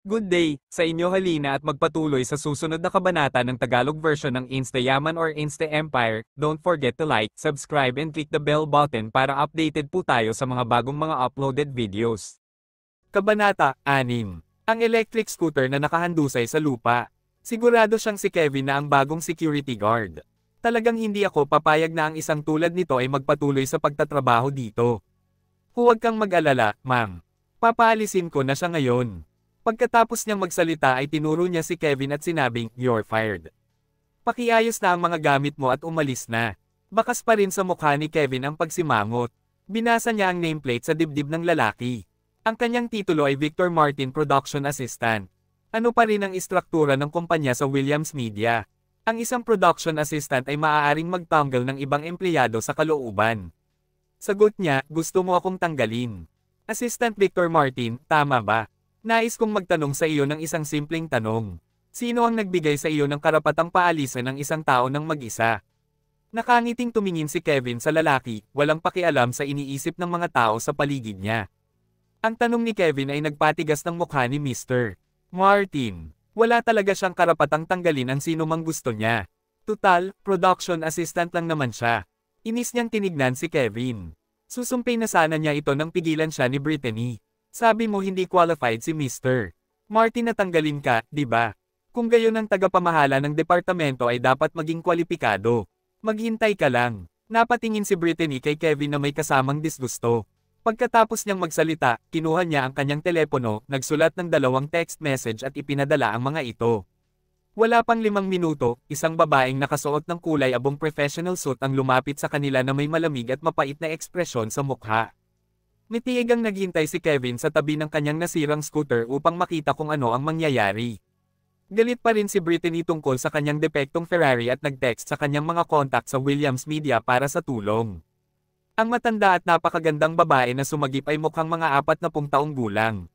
Good day sa inyo Halina at magpatuloy sa susunod na kabanata ng Tagalog version ng Insta Yaman or Insta Empire. Don't forget to like, subscribe and click the bell button para updated po tayo sa mga bagong mga uploaded videos. Kabanata 6. Ang electric scooter na nakahandusay sa lupa. Sigurado siyang si Kevin na ang bagong security guard. Talagang hindi ako papayag na ang isang tulad nito ay magpatuloy sa pagtatrabaho dito. Huwag kang mag-alala, ma'am. Papalisin ko na siya ngayon. Pagkatapos niyang magsalita ay tinuro niya si Kevin at sinabing, You're fired. Pakiayos na ang mga gamit mo at umalis na. Bakas pa rin sa mukha ni Kevin ang pagsimangot. Binasa niya ang nameplate sa dibdib ng lalaki. Ang kanyang titulo ay Victor Martin Production Assistant. Ano pa rin ang istruktura ng kumpanya sa Williams Media? Ang isang production assistant ay maaaring magtanggal ng ibang empleyado sa kalooban. Sagot niya, gusto mo akong tanggalin. Assistant Victor Martin, tama ba? Nais kong magtanong sa iyo ng isang simpleng tanong. Sino ang nagbigay sa iyo ng karapatang paalisan ng isang tao ng mag-isa? Nakangiting tumingin si Kevin sa lalaki, walang pakialam sa iniisip ng mga tao sa paligid niya. Ang tanong ni Kevin ay nagpatigas ng mukha ni Mr. Martin. Wala talaga siyang karapatang tanggalin ang sino mang gusto niya. Tutal, production assistant lang naman siya. Inis niyang tinignan si Kevin. Susumpay na sana niya ito nang pigilan siya ni Brittany. Sabi mo hindi qualified si Mr. Martin na tanggalin ka, di ba? Kung gayon ang tagapamahala ng departamento ay dapat maging kwalipikado. Maghintay ka lang. Napatingin si Brittany kay Kevin na may kasamang disgusto. Pagkatapos niyang magsalita, kinuha niya ang kanyang telepono, nagsulat ng dalawang text message at ipinadala ang mga ito. Wala pang limang minuto, isang babaeng nakasuot ng kulay abong professional suit ang lumapit sa kanila na may malamig at mapait na ekspresyon sa mukha. Nitiig ang naghintay si Kevin sa tabi ng kanyang nasirang scooter upang makita kung ano ang mangyayari. Galit pa rin si Brittany tungkol sa kanyang depektong Ferrari at nag-text sa kanyang mga kontak sa Williams Media para sa tulong. Ang matanda at napakagandang babae na sumagip ay mukhang mga apat na pung taong gulang.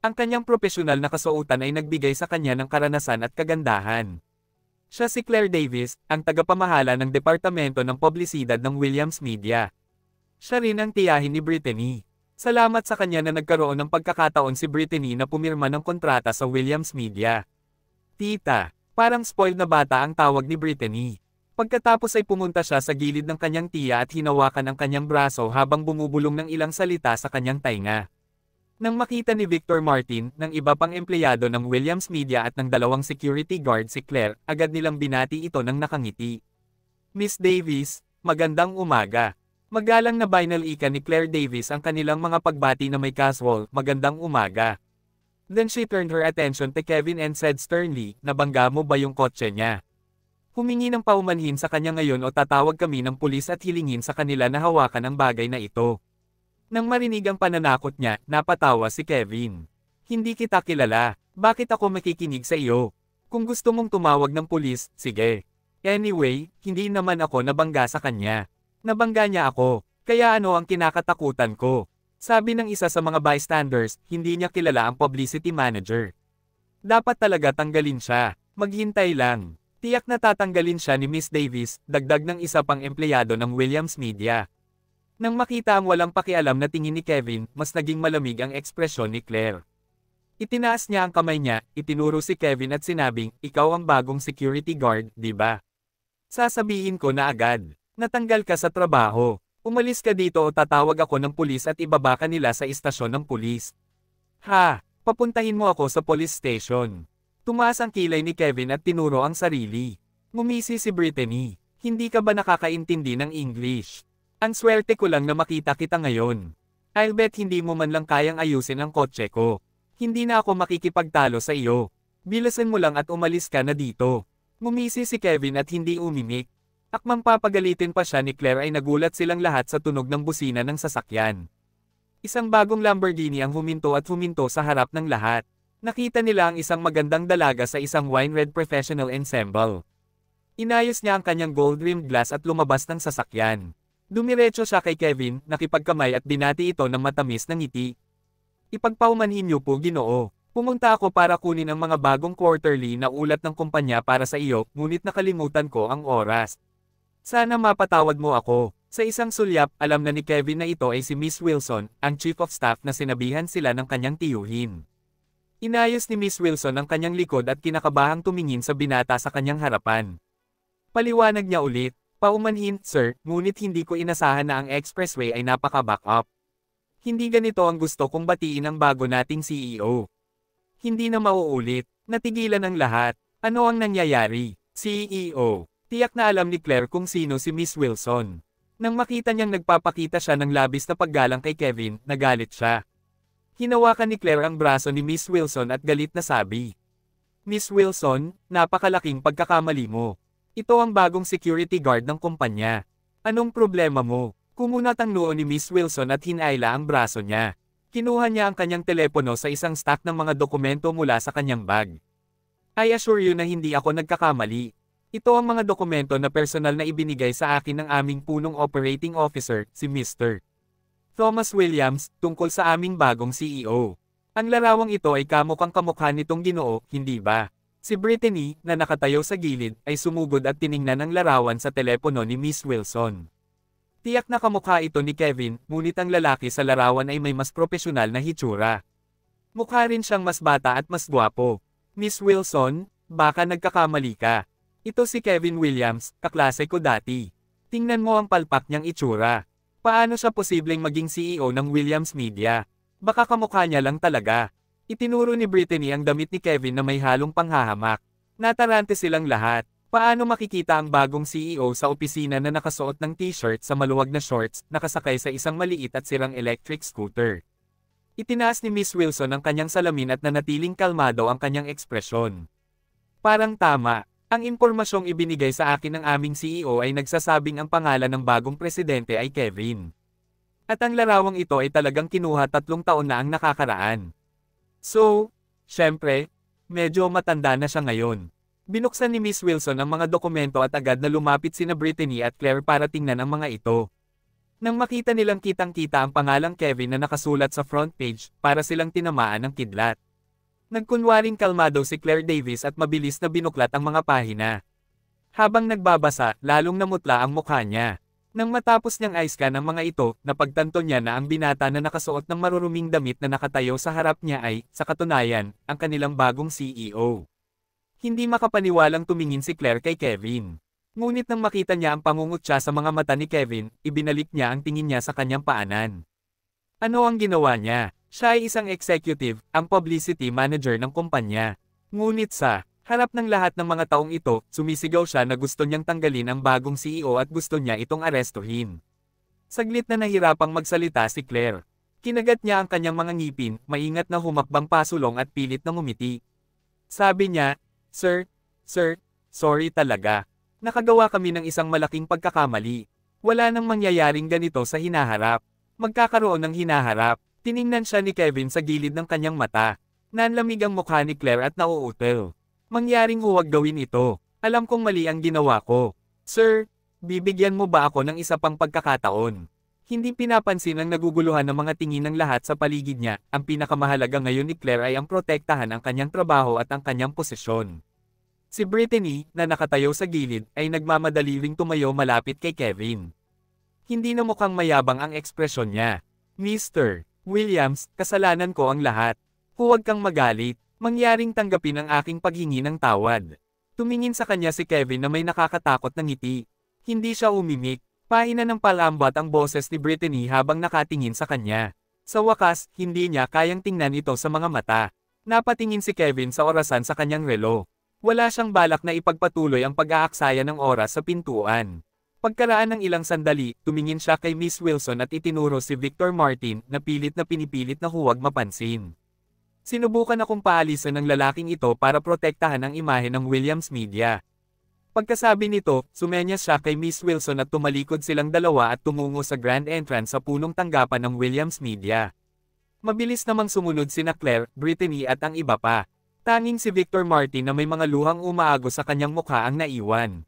Ang kanyang profesional na kasuotan ay nagbigay sa kanya ng karanasan at kagandahan. Siya si Claire Davis, ang tagapamahala ng Departamento ng Publisidad ng Williams Media. Siya rin ang tiyahin ni Brittany. Salamat sa kanya na nagkaroon ng pagkakataon si Brittany na pumirma ng kontrata sa Williams Media. Tita, parang spoiled na bata ang tawag ni Brittany. Pagkatapos ay pumunta siya sa gilid ng kanyang tiya at hinawakan ang kanyang braso habang bumubulong ng ilang salita sa kanyang tainga. Nang makita ni Victor Martin, ng iba pang empleyado ng Williams Media at ng dalawang security guard si Claire, agad nilang binati ito ng nakangiti. Miss Davis, magandang umaga. Magalang na vinyl ika ni Claire Davis ang kanilang mga pagbati na may casual, magandang umaga. Then she turned her attention to Kevin and said sternly, nabangga mo ba yung kotse niya? Humingi ng paumanhin sa kanya ngayon o tatawag kami ng pulis at hilingin sa kanila na hawakan ang bagay na ito. Nang marinig ang pananakot niya, napatawa si Kevin. Hindi kita kilala, bakit ako makikinig sa iyo? Kung gusto mong tumawag ng pulis, sige. Anyway, hindi naman ako nabangga sa kanya. Nabangga niya ako, kaya ano ang kinakatakutan ko? Sabi ng isa sa mga bystanders, hindi niya kilala ang publicity manager. Dapat talaga tanggalin siya, maghintay lang. Tiyak na tatanggalin siya ni Miss Davis, dagdag ng isa pang empleyado ng Williams Media. Nang makita ang walang pakialam na tingin ni Kevin, mas naging malamig ang ekspresyon ni Claire. Itinaas niya ang kamay niya, itinuro si Kevin at sinabing, ikaw ang bagong security guard, di ba? Sasabihin ko na agad. Natanggal ka sa trabaho. Umalis ka dito o tatawag ako ng pulis at ibaba ka nila sa istasyon ng pulis. Ha! Papuntahin mo ako sa police station. Tumaas ang kilay ni Kevin at tinuro ang sarili. Ngumisi si Brittany. Hindi ka ba nakakaintindi ng English? Ang swerte ko lang na makita kita ngayon. I'll bet hindi mo man lang kayang ayusin ang kotse ko. Hindi na ako makikipagtalo sa iyo. Bilasan mo lang at umalis ka na dito. Ngumisi si Kevin at hindi umimik. Akmang papagalitin pa siya ni Claire ay nagulat silang lahat sa tunog ng busina ng sasakyan. Isang bagong Lamborghini ang huminto at huminto sa harap ng lahat. Nakita nila ang isang magandang dalaga sa isang wine red professional ensemble. Inayos niya ang kanyang gold-rimmed glass at lumabas ng sasakyan. Dumiretso siya kay Kevin, nakipagkamay at binati ito ng matamis na ngiti. Ipagpaumanhin niyo po ginoo. Pumunta ako para kunin ang mga bagong quarterly na ulat ng kumpanya para sa iyo, ngunit nakalimutan ko ang oras. Sana mapatawad mo ako. Sa isang sulyap, alam na ni Kevin na ito ay si Miss Wilson, ang chief of staff na sinabihan sila ng kanyang tiyuhin. Inayos ni Miss Wilson ang kanyang likod at kinakabahang tumingin sa binata sa kanyang harapan. Paliwanag niya ulit, paumanhin, sir, ngunit hindi ko inasahan na ang expressway ay napaka-back up. Hindi ganito ang gusto kong batiin ang bago nating CEO. Hindi na mauulit, natigilan ang lahat, ano ang nangyayari, CEO. Tiyak na alam ni Claire kung sino si Miss Wilson. Nang makita niyang nagpapakita siya ng labis na paggalang kay Kevin, nagalit siya. Hinawakan ni Claire ang braso ni Miss Wilson at galit na sabi. Miss Wilson, napakalaking pagkakamali mo. Ito ang bagong security guard ng kumpanya. Anong problema mo? Kumunat ang noo ni Miss Wilson at hinaila ang braso niya. Kinuha niya ang kanyang telepono sa isang stack ng mga dokumento mula sa kanyang bag. I assure you na hindi ako nagkakamali. Ito ang mga dokumento na personal na ibinigay sa akin ng aming punong operating officer, si Mr. Thomas Williams, tungkol sa aming bagong CEO. Ang larawang ito ay kamukhang kamukha nitong ginoo, hindi ba? Si Brittany, na nakatayo sa gilid, ay sumugod at tiningnan ang larawan sa telepono ni Miss Wilson. Tiyak na kamukha ito ni Kevin, ngunit ang lalaki sa larawan ay may mas propesyonal na hitsura. Mukha rin siyang mas bata at mas gwapo. Miss Wilson, baka nagkakamali ka. Ito si Kevin Williams, kaklase ko dati. Tingnan mo ang palpak niyang itsura. Paano siya posibleng maging CEO ng Williams Media? Baka kamukha niya lang talaga. Itinuro ni Brittany ang damit ni Kevin na may halong panghahamak. Natarante silang lahat. Paano makikita ang bagong CEO sa opisina na nakasuot ng t-shirt sa maluwag na shorts, nakasakay sa isang maliit at sirang electric scooter? Itinaas ni Miss Wilson ang kanyang salamin at nanatiling kalmado ang kanyang ekspresyon. Parang tama, ang impormasyong ibinigay sa akin ng aming CEO ay nagsasabing ang pangalan ng bagong presidente ay Kevin. At ang larawang ito ay talagang kinuha tatlong taon na ang nakakaraan. So, syempre, medyo matanda na siya ngayon. Binuksan ni Miss Wilson ang mga dokumento at agad na lumapit sina Brittany at Claire para tingnan ang mga ito. Nang makita nilang kitang-kita ang pangalang Kevin na nakasulat sa front page, para silang tinamaan ng kidlat. Nagkunwaring kalmado si Claire Davis at mabilis na binuklat ang mga pahina. Habang nagbabasa, lalong namutla ang mukha niya. Nang matapos niyang i-scan ang mga ito, napagtanto niya na ang binata na nakasuot ng maruruming damit na nakatayo sa harap niya ay, sa katunayan, ang kanilang bagong CEO. Hindi makapaniwalang tumingin si Claire kay Kevin. Ngunit nang makita niya ang pangungutya sa mga mata ni Kevin, ibinalik niya ang tingin niya sa kanyang paanan. Ano ang ginawa niya? Siya ay isang executive, ang publicity manager ng kumpanya. Ngunit sa harap ng lahat ng mga taong ito, sumisigaw siya na gusto niyang tanggalin ang bagong CEO at gusto niya itong arestuhin. Saglit na nahirapang magsalita si Claire. Kinagat niya ang kanyang mga ngipin, maingat na humakbang pasulong at pilit na ngumiti. Sabi niya, Sir, Sir, sorry talaga. Nakagawa kami ng isang malaking pagkakamali. Wala nang mangyayaring ganito sa hinaharap. Magkakaroon ng hinaharap. Tiningnan siya ni Kevin sa gilid ng kanyang mata. Nanlamig ang mukha ni Claire at nauutel. Mangyaring huwag gawin ito. Alam kong mali ang ginawa ko. Sir, bibigyan mo ba ako ng isa pang pagkakataon? Hindi pinapansin ang naguguluhan ng mga tingin ng lahat sa paligid niya. Ang pinakamahalaga ngayon ni Claire ay ang protektahan ang kanyang trabaho at ang kanyang posisyon. Si Brittany, na nakatayo sa gilid, ay nagmamadali ring tumayo malapit kay Kevin. Hindi na mukhang mayabang ang ekspresyon niya. Mister, Williams, kasalanan ko ang lahat. Huwag kang magalit, mangyaring tanggapin ang aking paghingi ng tawad. Tumingin sa kanya si Kevin na may nakakatakot na ng ngiti. Hindi siya umimik, pahina ng palambat ang boses ni Brittany habang nakatingin sa kanya. Sa wakas, hindi niya kayang tingnan ito sa mga mata. Napatingin si Kevin sa orasan sa kanyang relo. Wala siyang balak na ipagpatuloy ang pag-aaksaya ng oras sa pintuan. Pagkaraan ng ilang sandali, tumingin siya kay Miss Wilson at itinuro si Victor Martin na pilit na pinipilit na huwag mapansin. Sinubukan akong paalisan ng lalaking ito para protektahan ang imahe ng Williams Media. Pagkasabi nito, sumenya siya kay Miss Wilson at tumalikod silang dalawa at tumungo sa grand entrance sa punong tanggapan ng Williams Media. Mabilis namang sumunod sina Claire, Brittany at ang iba pa. Tanging si Victor Martin na may mga luhang umaago sa kanyang mukha ang naiwan.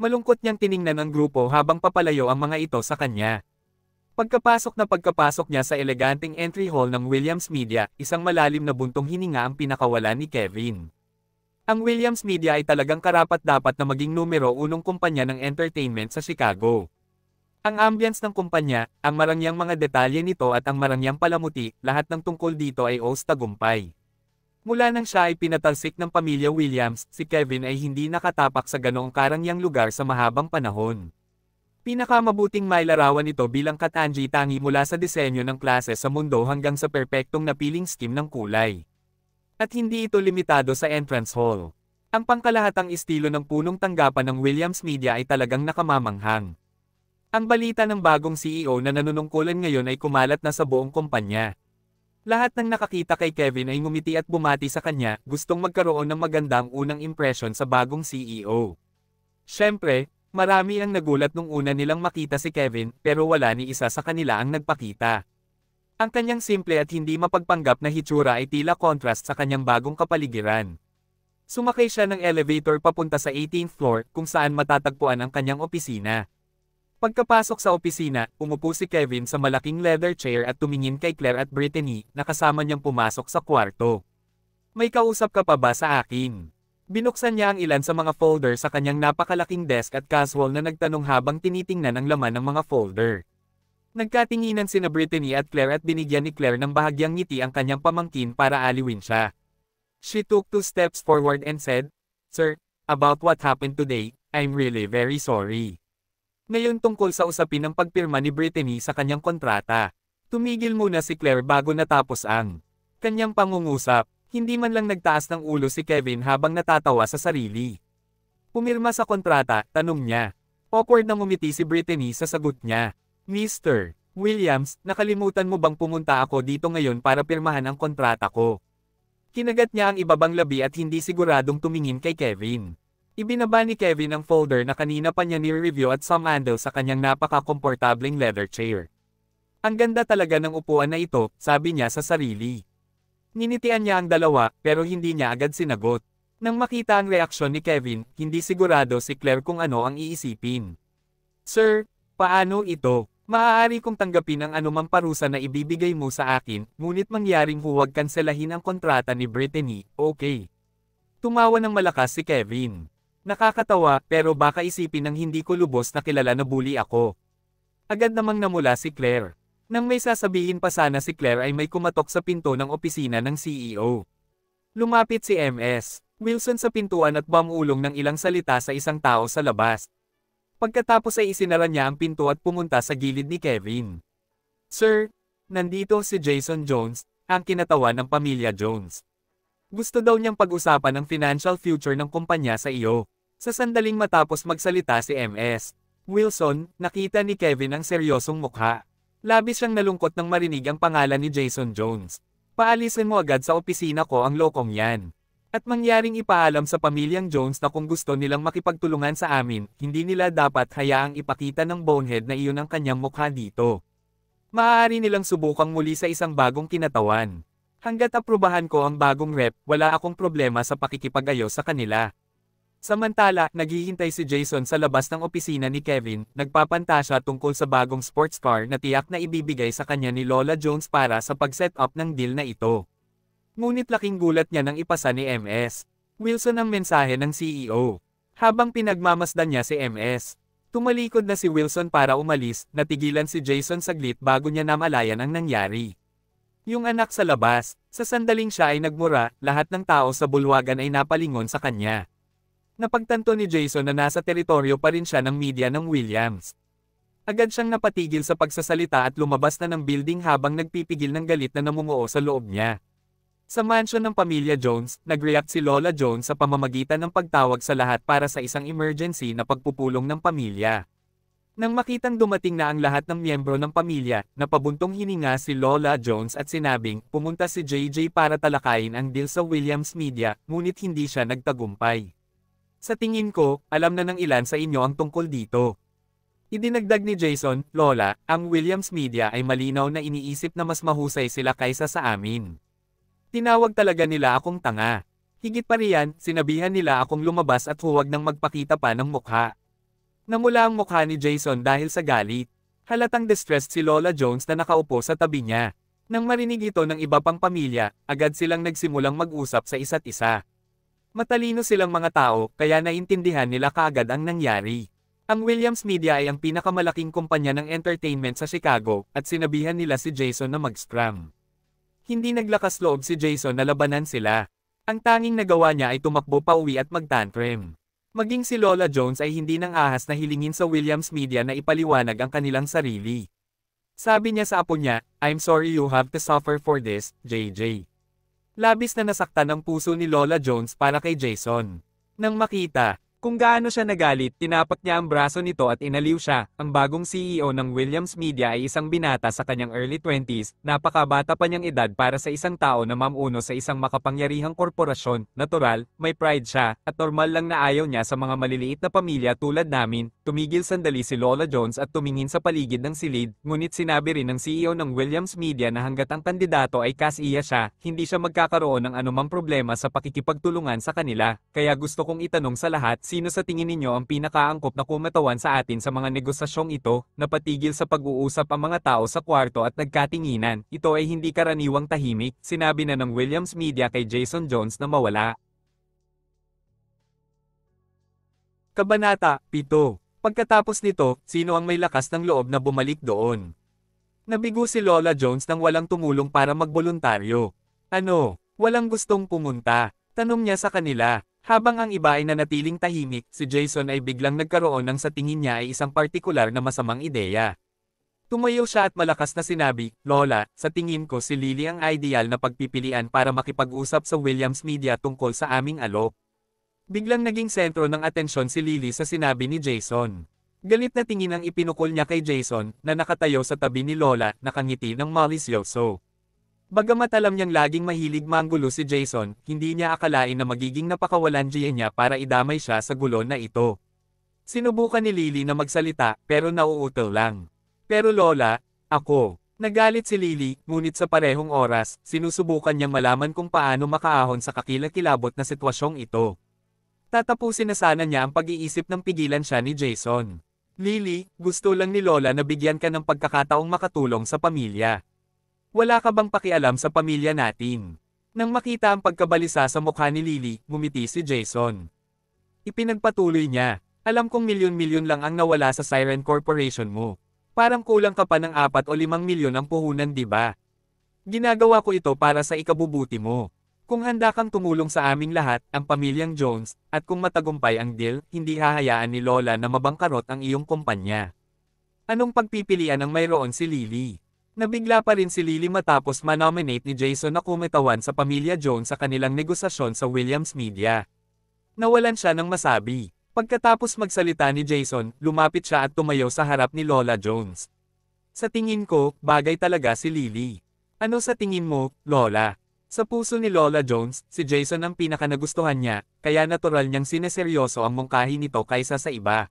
Malungkot niyang tiningnan ang grupo habang papalayo ang mga ito sa kanya. Pagkapasok na pagkapasok niya sa eleganteng entry hall ng Williams Media, isang malalim na buntong hininga ang pinakawala ni Kevin. Ang Williams Media ay talagang karapat-dapat na maging numero unong kumpanya ng entertainment sa Chicago. Ang ambience ng kumpanya, ang marangyang mga detalye nito at ang marangyang palamuti, lahat ng tungkol dito ay os tagumpay. Mula nang siya ay pinatalsik ng pamilya Williams, si Kevin ay hindi nakatapak sa ganoong karangyang lugar sa mahabang panahon. Pinakamabuting mailarawan ito bilang katanji tangi mula sa disenyo ng klase sa mundo hanggang sa perpektong napiling scheme ng kulay. At hindi ito limitado sa entrance hall. Ang pangkalahatang estilo ng punong tanggapan ng Williams Media ay talagang nakamamanghang. Ang balita ng bagong CEO na nanunungkulan ngayon ay kumalat na sa buong kumpanya. Lahat ng nakakita kay Kevin ay ngumiti at bumati sa kanya, gustong magkaroon ng magandang unang impression sa bagong CEO. Siyempre, marami ang nagulat nung una nilang makita si Kevin, pero wala ni isa sa kanila ang nagpakita. Ang kanyang simple at hindi mapagpanggap na hitsura ay tila contrast sa kanyang bagong kapaligiran. Sumakay siya ng elevator papunta sa 18th floor kung saan matatagpuan ang kanyang opisina. Pagkapasok sa opisina, umupo si Kevin sa malaking leather chair at tumingin kay Claire at Brittany na kasama niyang pumasok sa kwarto. May kausap ka pa ba sa akin? Binuksan niya ang ilan sa mga folder sa kanyang napakalaking desk at casual na nagtanong habang tinitingnan ang laman ng mga folder. Nagkatinginan sina Brittany at Claire at binigyan ni Claire ng bahagyang ngiti ang kanyang pamangkin para aliwin siya. She took two steps forward and said, Sir, about what happened today, I'm really very sorry. Ngayon tungkol sa usapin ng pagpirma ni Brittany sa kanyang kontrata. Tumigil muna si Claire bago natapos ang kanyang pangungusap. Hindi man lang nagtaas ng ulo si Kevin habang natatawa sa sarili. Pumirma sa kontrata, tanong niya. Awkward na ngumiti si Brittany sa sagot niya. Mr. Williams, nakalimutan mo bang pumunta ako dito ngayon para pirmahan ang kontrata ko? Kinagat niya ang ibabang labi at hindi siguradong tumingin kay Kevin. Ibinaba ni Kevin ang folder na kanina pa niya nireview at sumandal sa kanyang napaka-komportabling leather chair. Ang ganda talaga ng upuan na ito, sabi niya sa sarili. Ninitian niya ang dalawa, pero hindi niya agad sinagot. Nang makita ang reaksyon ni Kevin, hindi sigurado si Claire kung ano ang iisipin. Sir, paano ito? Maaari kong tanggapin ang anumang parusa na ibibigay mo sa akin, ngunit mangyaring huwag kanselahin ang kontrata ni Brittany, okay. Tumawa ng malakas si Kevin. Nakakatawa, pero baka isipin ng hindi ko lubos na kilala na bully ako. Agad namang namula si Claire. Nang may sasabihin pa sana si Claire ay may kumatok sa pinto ng opisina ng CEO. Lumapit si MS. Wilson sa pintuan at bamulong ng ilang salita sa isang tao sa labas. Pagkatapos ay isinara niya ang pinto at pumunta sa gilid ni Kevin. Sir, nandito si Jason Jones, ang kinatawan ng pamilya Jones. Gusto daw niyang pag-usapan ang financial future ng kumpanya sa iyo. Sa sandaling matapos magsalita si MS. Wilson, nakita ni Kevin ang seryosong mukha. Labis siyang nalungkot nang marinig ang pangalan ni Jason Jones. Paalisin mo agad sa opisina ko ang lokong yan. At mangyaring ipaalam sa pamilyang Jones na kung gusto nilang makipagtulungan sa amin, hindi nila dapat hayaang ipakita ng bonehead na iyon ang kanyang mukha dito. Maaari nilang subukang muli sa isang bagong kinatawan. Hanggat aprubahan ko ang bagong rep, wala akong problema sa pakikipag-ayos sa kanila. Samantala, naghihintay si Jason sa labas ng opisina ni Kevin, nagpapanta siya tungkol sa bagong sports car na tiyak na ibibigay sa kanya ni Lola Jones para sa pag-set up ng deal na ito. Ngunit laking gulat niya nang ipasa ni MS. Wilson ang mensahe ng CEO. Habang pinagmamasdan niya si MS, tumalikod na si Wilson para umalis, natigilan si Jason saglit bago niya namalayan ang nangyari. Yung anak sa labas, sa sandaling siya ay nagmura, lahat ng tao sa bulwagan ay napalingon sa kanya. Napagtanto ni Jason na nasa teritoryo pa rin siya ng media ng Williams. Agad siyang napatigil sa pagsasalita at lumabas na ng building habang nagpipigil ng galit na namumuo sa loob niya. Sa mansion ng pamilya Jones, nag-react si Lola Jones sa pamamagitan ng pagtawag sa lahat para sa isang emergency na pagpupulong ng pamilya. Nang makitang dumating na ang lahat ng miyembro ng pamilya, napabuntong hininga si Lola Jones at sinabing, pumunta si JJ para talakayin ang deal sa Williams Media, ngunit hindi siya nagtagumpay. Sa tingin ko, alam na ng ilan sa inyo ang tungkol dito. Idinagdag ni Jason, Lola, ang Williams Media ay malinaw na iniisip na mas mahusay sila kaysa sa amin. Tinawag talaga nila akong tanga. Higit pa riyan, sinabihan nila akong lumabas at huwag nang magpakita pa ng mukha. Namula ang mukha ni Jason dahil sa galit. Halatang distressed si Lola Jones na nakaupo sa tabi niya. Nang marinig ito ng iba pang pamilya, agad silang nagsimulang mag-usap sa isa't isa. Matalino silang mga tao, kaya naintindihan nila kaagad ang nangyari. Ang Williams Media ay ang pinakamalaking kumpanya ng entertainment sa Chicago, at sinabihan nila si Jason na mag-scram. Hindi naglakas loob si Jason na labanan sila. Ang tanging nagawa niya ay tumakbo pa uwi at magtantrim. Maging si Lola Jones ay hindi nang ahas na hilingin sa Williams Media na ipaliwanag ang kanilang sarili. Sabi niya sa apo niya, I'm sorry you have to suffer for this, JJ. Labis na nasaktan ang puso ni Lola Jones para kay Jason. Nang makita, kung gaano siya nagalit, tinapak niya ang braso nito at inaliw siya. Ang bagong CEO ng Williams Media ay isang binata sa kanyang early 20s, napakabata pa niyang edad para sa isang tao na mamuno sa isang makapangyarihang korporasyon, natural, may pride siya, at normal lang na ayaw niya sa mga maliliit na pamilya tulad namin. Tumigil sandali si Lola Jones at tumingin sa paligid ng silid, ngunit sinabi rin ng CEO ng Williams Media na hanggat ang kandidato ay kasiya siya, hindi siya magkakaroon ng anumang problema sa pakikipagtulungan sa kanila. Kaya gusto kong itanong sa lahat Sino sa tingin ninyo ang pinakaangkop na kumatawan sa atin sa mga negosasyong ito, napatigil sa pag-uusap ang mga tao sa kwarto at nagkatinginan? Ito ay hindi karaniwang tahimik, sinabi na ng Williams Media kay Jason Jones na mawala. Kabanata 7 Pagkatapos nito, sino ang may lakas ng loob na bumalik doon? Nabigo si Lola Jones nang walang tumulong para magboluntaryo. Ano? Walang gustong pumunta. Tanong niya sa kanila, habang ang iba ay nanatiling tahimik, si Jason ay biglang nagkaroon ng sa tingin niya ay isang partikular na masamang ideya. Tumayo siya at malakas na sinabi, Lola, sa tingin ko si Lily ang ideal na pagpipilian para makipag-usap sa Williams Media tungkol sa aming alok. Biglang naging sentro ng atensyon si Lily sa sinabi ni Jason. Galit na tingin ang ipinukol niya kay Jason, na nakatayo sa tabi ni Lola, nakangiti ng malisyoso. Bagamat alam niyang laging mahilig manggulo si Jason, hindi niya akalain na magiging napakawalan Gia niya para idamay siya sa gulo na ito. Sinubukan ni Lily na magsalita, pero nauutal lang. Pero Lola, ako. Nagalit si Lily, ngunit sa parehong oras, sinusubukan niyang malaman kung paano makaahon sa kakilakilabot na sitwasyong ito. Tatapusin na sana niya ang pag-iisip ng pigilan siya ni Jason. Lily, gusto lang ni Lola na bigyan ka ng pagkakataong makatulong sa pamilya. Wala ka bang pakialam sa pamilya natin? Nang makita ang pagkabalisa sa mukha ni Lily, gumiti si Jason. Ipinagpatuloy niya, alam kong milyon-milyon lang ang nawala sa Siren Corporation mo. Parang kulang ka pa ng apat o limang milyon ang puhunan di ba? Ginagawa ko ito para sa ikabubuti mo. Kung handa kang tumulong sa aming lahat, ang pamilyang Jones, at kung matagumpay ang deal, hindi hahayaan ni Lola na mabangkarot ang iyong kumpanya. Anong pagpipilian ang mayroon si Lily? Nabigla pa rin si Lily matapos manominate ni Jason na kumitawan sa pamilya Jones sa kanilang negosasyon sa Williams Media. Nawalan siya ng masabi. Pagkatapos magsalita ni Jason, lumapit siya at tumayo sa harap ni Lola Jones. Sa tingin ko, bagay talaga si Lily. Ano sa tingin mo, Lola? Sa puso ni Lola Jones, si Jason ang pinakanagustuhan niya, kaya natural niyang sineseryoso ang mungkahi nito kaysa sa iba.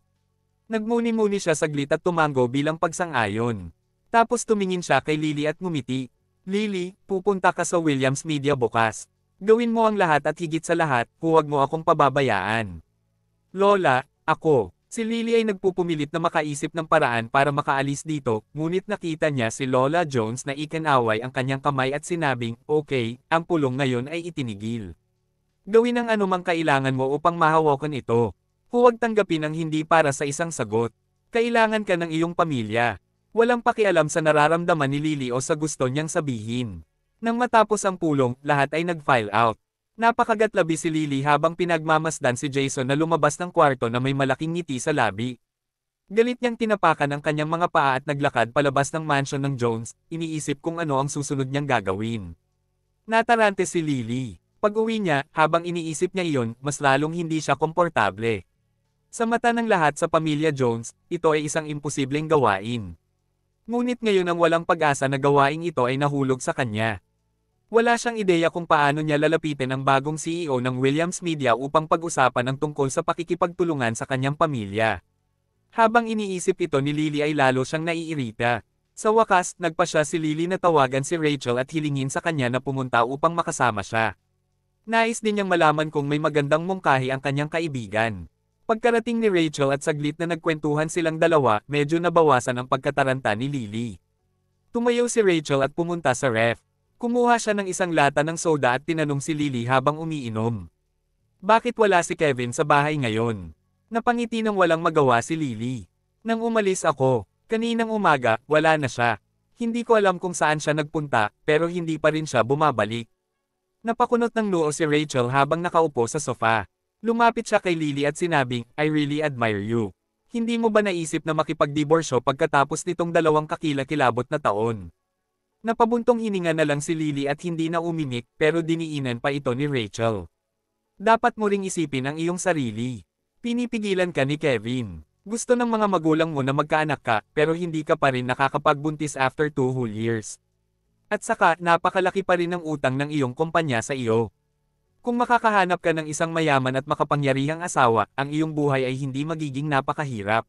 Nagmuni-muni siya saglit at tumango bilang pagsang-ayon. Tapos tumingin siya kay Lily at ngumiti. Lily, pupunta ka sa Williams Media bukas. Gawin mo ang lahat at higit sa lahat, huwag mo akong pababayaan. Lola, ako. Si Lily ay nagpupumilit na makaisip ng paraan para makaalis dito, ngunit nakita niya si Lola Jones na ikanaway ang kanyang kamay at sinabing, okay, ang pulong ngayon ay itinigil. Gawin ang anumang kailangan mo upang mahawakan ito. Huwag tanggapin ang hindi para sa isang sagot. Kailangan ka ng iyong pamilya. Walang pakialam sa nararamdaman ni Lily o sa gusto niyang sabihin. Nang matapos ang pulong, lahat ay nag-file out. Napakagatlabi si Lily habang pinagmamasdan si Jason na lumabas ng kwarto na may malaking ngiti sa labi. Galit niyang tinapakan ang kanyang mga paa at naglakad palabas ng mansion ng Jones, iniisip kung ano ang susunod niyang gagawin. Natarante si Lily. Pag-uwi niya, habang iniisip niya iyon, mas lalong hindi siya komportable. Sa mata ng lahat sa pamilya Jones, ito ay isang imposibleng gawain. Ngunit ngayon ang walang pag-asa na gawaing ito ay nahulog sa kanya. Wala siyang ideya kung paano niya lalapitin ang bagong CEO ng Williams Media upang pag-usapan ang tungkol sa pakikipagtulungan sa kanyang pamilya. Habang iniisip ito ni Lily ay lalo siyang naiirita. Sa wakas, nagpa siya si Lily na tawagan si Rachel at hilingin sa kanya na pumunta upang makasama siya. Nais din niyang malaman kung may magandang mungkahi ang kanyang kaibigan. Pagkarating ni Rachel at saglit na nagkwentuhan silang dalawa, medyo nabawasan ang pagkataranta ni Lily. Tumayo si Rachel at pumunta sa ref. Kumuha siya ng isang lata ng soda at tinanong si Lily habang umiinom. Bakit wala si Kevin sa bahay ngayon? Napangiti nang walang magawa si Lily. Nang umalis ako, kaninang umaga, wala na siya. Hindi ko alam kung saan siya nagpunta, pero hindi pa rin siya bumabalik. Napakunot ng noo si Rachel habang nakaupo sa sofa. Lumapit siya kay Lily at sinabing, I really admire you. Hindi mo ba naisip na makipagdiborsyo pagkatapos nitong dalawang kakila na taon? Napabuntong hininga na lang si Lily at hindi na umimik pero diniinan pa ito ni Rachel. Dapat mo ring isipin ang iyong sarili. Pinipigilan ka ni Kevin. Gusto ng mga magulang mo na magkaanak ka pero hindi ka pa rin nakakapagbuntis after 2 whole years. At saka, napakalaki pa rin ang utang ng iyong kumpanya sa iyo. Kung makakahanap ka ng isang mayaman at makapangyarihang asawa, ang iyong buhay ay hindi magiging napakahirap.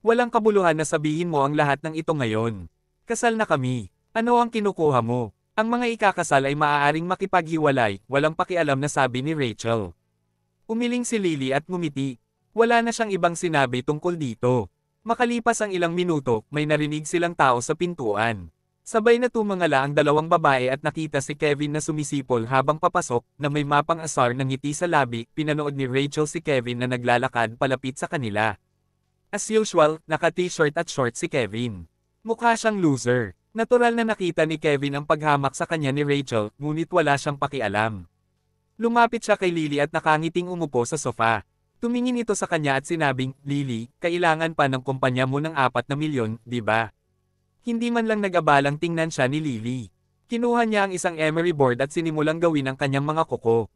Walang kabuluhan na sabihin mo ang lahat ng ito ngayon. Kasal na kami. Ano ang kinukuha mo? Ang mga ikakasal ay maaaring makipaghiwalay, walang pakialam na sabi ni Rachel. Umiling si Lily at ngumiti. Wala na siyang ibang sinabi tungkol dito. Makalipas ang ilang minuto, may narinig silang tao sa pintuan. Sabay na tumangala ang dalawang babae at nakita si Kevin na sumisipol habang papasok, na may mapang asar ng ngiti sa labi, pinanood ni Rachel si Kevin na naglalakad palapit sa kanila. As usual, naka-t-shirt at short si Kevin. Mukha siyang loser. Natural na nakita ni Kevin ang paghamak sa kanya ni Rachel, ngunit wala siyang pakialam. Lumapit siya kay Lily at nakangiting umupo sa sofa. Tumingin ito sa kanya at sinabing, Lily, kailangan pa ng kumpanya mo ng apat na milyon, di ba? Hindi man lang nag-abalang tingnan siya ni Lily. Kinuha niya ang isang emery board at sinimulang gawin ang kanyang mga kuko.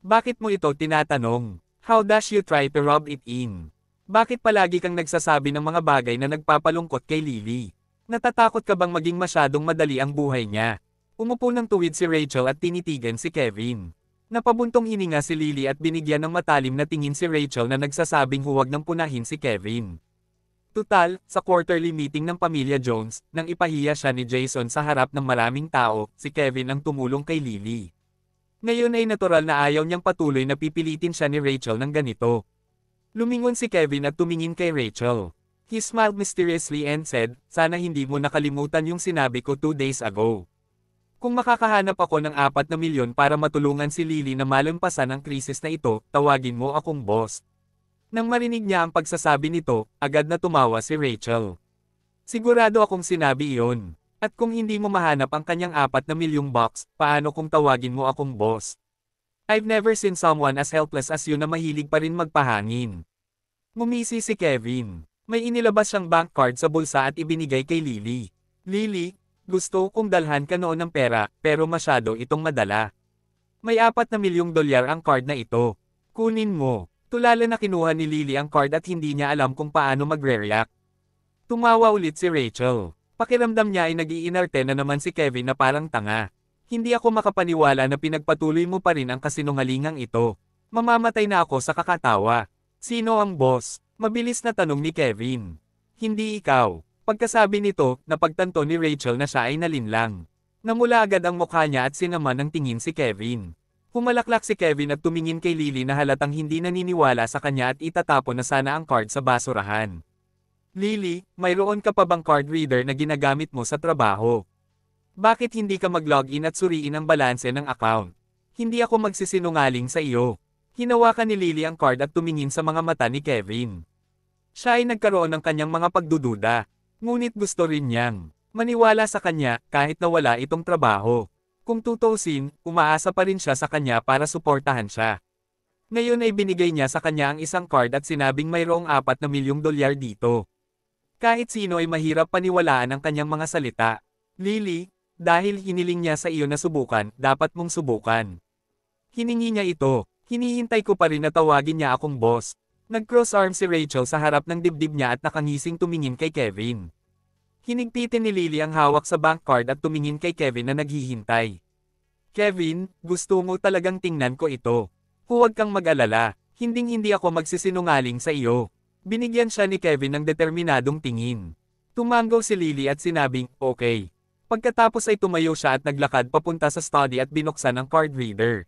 Bakit mo ito tinatanong? How does you try to rub it in? Bakit palagi kang nagsasabi ng mga bagay na nagpapalungkot kay Lily? Natatakot ka bang maging masyadong madali ang buhay niya? Umupo ng tuwid si Rachel at tinitigan si Kevin. Napabuntong hininga si Lily at binigyan ng matalim na tingin si Rachel na nagsasabing huwag nang punahin si Kevin. Tutal, sa quarterly meeting ng pamilya Jones, nang ipahiya siya ni Jason sa harap ng maraming tao, si Kevin ang tumulong kay Lily. Ngayon ay natural na ayaw niyang patuloy na pipilitin siya ni Rachel ng ganito. Lumingon si Kevin at tumingin kay Rachel. He smiled mysteriously and said, sana hindi mo nakalimutan yung sinabi ko two days ago. Kung makakahanap ako ng apat na milyon para matulungan si Lily na malampasan ang krisis na ito, tawagin mo akong boss. Nang marinig niya ang pagsasabi nito, agad na tumawa si Rachel. Sigurado akong sinabi iyon. At kung hindi mo mahanap ang kanyang apat na milyong box, paano kung tawagin mo akong boss? I've never seen someone as helpless as you na mahilig pa rin magpahangin. Ngumisi si Kevin. May inilabas siyang bank card sa bulsa at ibinigay kay Lily. Lily, gusto kong dalhan ka noon ng pera, pero masyado itong madala. May apat na milyong dolyar ang card na ito. Kunin mo. Tulala na kinuha ni Lily ang card at hindi niya alam kung paano magre-react. Tumawa ulit si Rachel. Pakiramdam niya ay nagiinarte na naman si Kevin na parang tanga. Hindi ako makapaniwala na pinagpatuloy mo pa rin ang kasinungalingang ito. Mamamatay na ako sa kakatawa. Sino ang boss? Mabilis na tanong ni Kevin. Hindi ikaw. Pagkasabi nito, napagtanto ni Rachel na siya ay nalinlang. Namula agad ang mukha niya at sinaman ng tingin si Kevin. Humalaklak si Kevin at tumingin kay Lily na halatang hindi naniniwala sa kanya at itatapon na sana ang card sa basurahan. Lily, mayroon ka pa bang card reader na ginagamit mo sa trabaho? Bakit hindi ka mag-login at suriin ang balanse ng account? Hindi ako magsisinungaling sa iyo. Hinawakan ni Lily ang card at tumingin sa mga mata ni Kevin. Siya ay nagkaroon ng kanyang mga pagdududa, ngunit gusto rin niyang maniwala sa kanya kahit na wala itong trabaho. Kung tutusin, umaasa pa rin siya sa kanya para suportahan siya. Ngayon ay binigay niya sa kanya ang isang card at sinabing mayroong apat na milyong dolyar dito. Kahit sino ay mahirap paniwalaan ang kanyang mga salita. Lily, dahil hiniling niya sa iyo na subukan, dapat mong subukan. Hiningi niya ito, hinihintay ko pa rin na tawagin niya akong boss. Nag-cross arm si Rachel sa harap ng dibdib niya at nakangising tumingin kay Kevin. Hinigpitin ni Lily ang hawak sa bank card at tumingin kay Kevin na naghihintay. Kevin, gusto mo talagang tingnan ko ito. Huwag kang mag-alala, hinding-hindi ako magsisinungaling sa iyo. Binigyan siya ni Kevin ng determinadong tingin. Tumanggo si Lily at sinabing, okay. Pagkatapos ay tumayo siya at naglakad papunta sa study at binuksan ang card reader.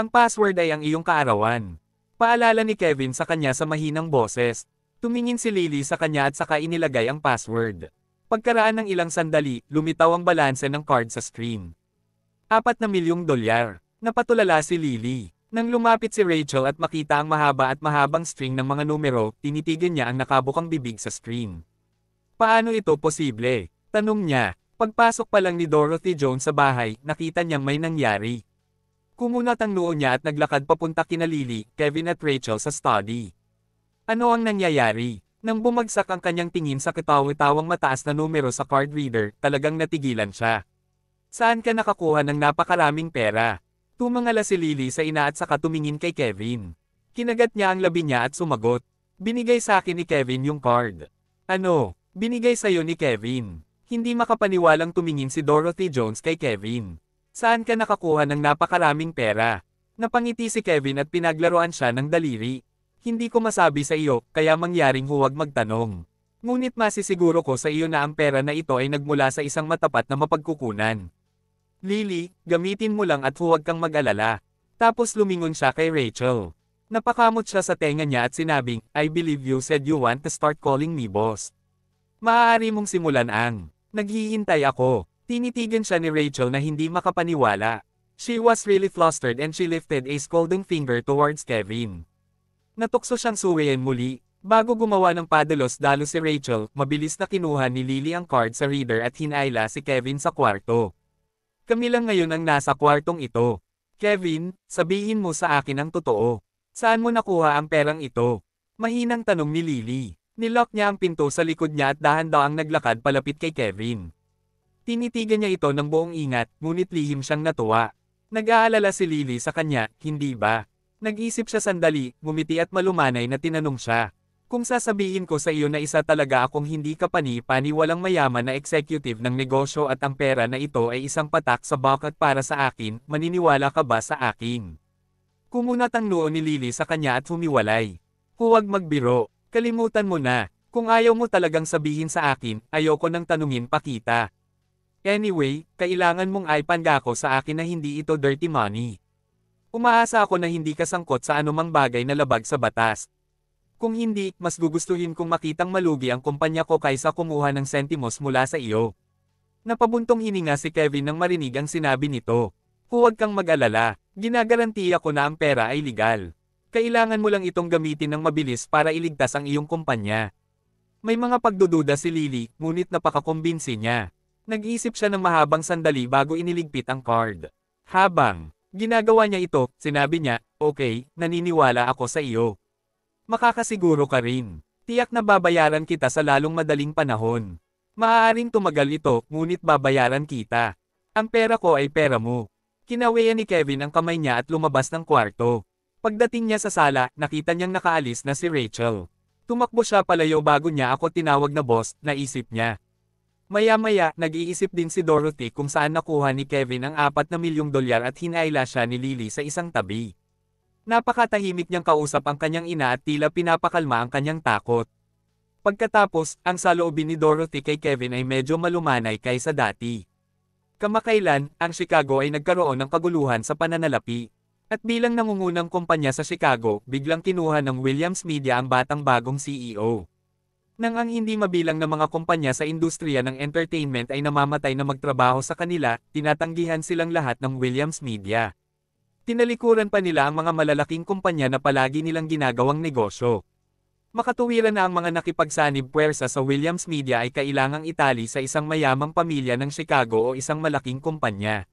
Ang password ay ang iyong kaarawan. Paalala ni Kevin sa kanya sa mahinang boses. Tumingin si Lily sa kanya at saka inilagay ang password. Pagkaraan ng ilang sandali, lumitaw ang balanse ng card sa screen. Apat na milyong dolyar. Napatulala si Lily. Nang lumapit si Rachel at makita ang mahaba at mahabang string ng mga numero, tinitigan niya ang nakabukang bibig sa screen. Paano ito posible? Tanong niya. Pagpasok pa lang ni Dorothy Jones sa bahay, nakita niyang may nangyari. Kumunat ang noo niya at naglakad papunta kina Lily, Kevin at Rachel sa study. Ano ang nangyayari? Nang bumagsak ang kanyang tingin sa katawa-tawang mataas na numero sa card reader, talagang natigilan siya. Saan ka nakakuha ng napakaraming pera? Tumangala si Lily sa ina at saka tumingin kay Kevin. Kinagat niya ang labi niya at sumagot. Binigay sa akin ni Kevin yung card. Ano? Binigay sa'yo ni Kevin. Hindi makapaniwalang tumingin si Dorothy Jones kay Kevin. Saan ka nakakuha ng napakaraming pera? Napangiti si Kevin at pinaglaruan siya ng daliri. Hindi ko masabi sa iyo, kaya mangyaring huwag magtanong. Ngunit masisiguro ko sa iyo na ang pera na ito ay nagmula sa isang matapat na mapagkukunan. Lily, gamitin mo lang at huwag kang mag-alala. Tapos lumingon siya kay Rachel. Napakamot siya sa tenga niya at sinabing, I believe you said you want to start calling me boss. Maaari mong simulan ang, naghihintay ako. Tinitigan siya ni Rachel na hindi makapaniwala. She was really flustered and she lifted a scolding finger towards Kevin. Natukso siyang suwayin muli, bago gumawa ng padalos-dalo si Rachel, mabilis na kinuha ni Lily ang card sa reader at hinaila si Kevin sa kwarto. Kami lang ngayon ang nasa kwartong ito. Kevin, sabihin mo sa akin ang totoo. Saan mo nakuha ang perang ito? Mahinang tanong ni Lily. Nilock niya ang pinto sa likod niya at dahan-daang naglakad palapit kay Kevin. Tinitigan niya ito ng buong ingat, ngunit lihim siyang natuwa. Nag-aalala si Lily sa kanya, hindi ba? Nag-isip siya sandali, ngumiti at malumanay na tinanong siya. Kung sasabihin ko sa iyo na isa talaga akong hindi kapani-pani walang mayaman na executive ng negosyo at ang pera na ito ay isang patak sa bucket para sa akin, maniniwala ka ba sa akin? Kumunat ang noo ni Lily sa kanya at humiwalay. Huwag magbiro, kalimutan mo na, kung ayaw mo talagang sabihin sa akin, ayoko nang tanungin pa kita. Anyway, kailangan mong ay pangako sa akin na hindi ito dirty money. Umaasa ako na hindi ka sangkot sa anumang bagay na labag sa batas. Kung hindi, mas gugustuhin kong makitang malugi ang kumpanya ko kaysa kumuha ng sentimos mula sa iyo. Napabuntong hininga si Kevin nang marinig ang sinabi nito. Huwag kang mag-alala, ginagarantiya ko na ang pera ay legal. Kailangan mo lang itong gamitin ng mabilis para iligtas ang iyong kumpanya. May mga pagdududa si Lily, ngunit napakakumbinsi niya. Nag-isip siya ng mahabang sandali bago iniligpit ang card. Habang, Ginagawa niya ito, sinabi niya, okay, naniniwala ako sa iyo. Makakasiguro ka rin. Tiyak na babayaran kita sa lalong madaling panahon. Maaaring tumagal ito, ngunit babayaran kita. Ang pera ko ay pera mo. Kinawian ni Kevin ang kamay niya at lumabas ng kwarto. Pagdating niya sa sala, nakita niyang nakaalis na si Rachel. Tumakbo siya palayo bago niya ako tinawag na boss, naisip niya. Maya-maya, nag-iisip din si Dorothy kung saan nakuha ni Kevin ang 4 na milyong dolyar at hinaila siya ni Lily sa isang tabi. Napakatahimik niyang kausap ang kanyang ina at tila pinapakalma ang kanyang takot. Pagkatapos, ang saloobin ni Dorothy kay Kevin ay medyo malumanay kaysa dati. Kamakailan, ang Chicago ay nagkaroon ng kaguluhan sa pananalapi. At bilang nangungunang kumpanya sa Chicago, biglang kinuha ng Williams Media ang batang bagong CEO. Nang ang hindi mabilang na mga kumpanya sa industriya ng entertainment ay namamatay na magtrabaho sa kanila, tinatanggihan silang lahat ng Williams Media. Tinalikuran pa nila ang mga malalaking kumpanya na palagi nilang ginagawang negosyo. Makatuwiran na ang mga nakipagsanib puwersa sa Williams Media ay kailangang itali sa isang mayamang pamilya ng Chicago o isang malaking kumpanya.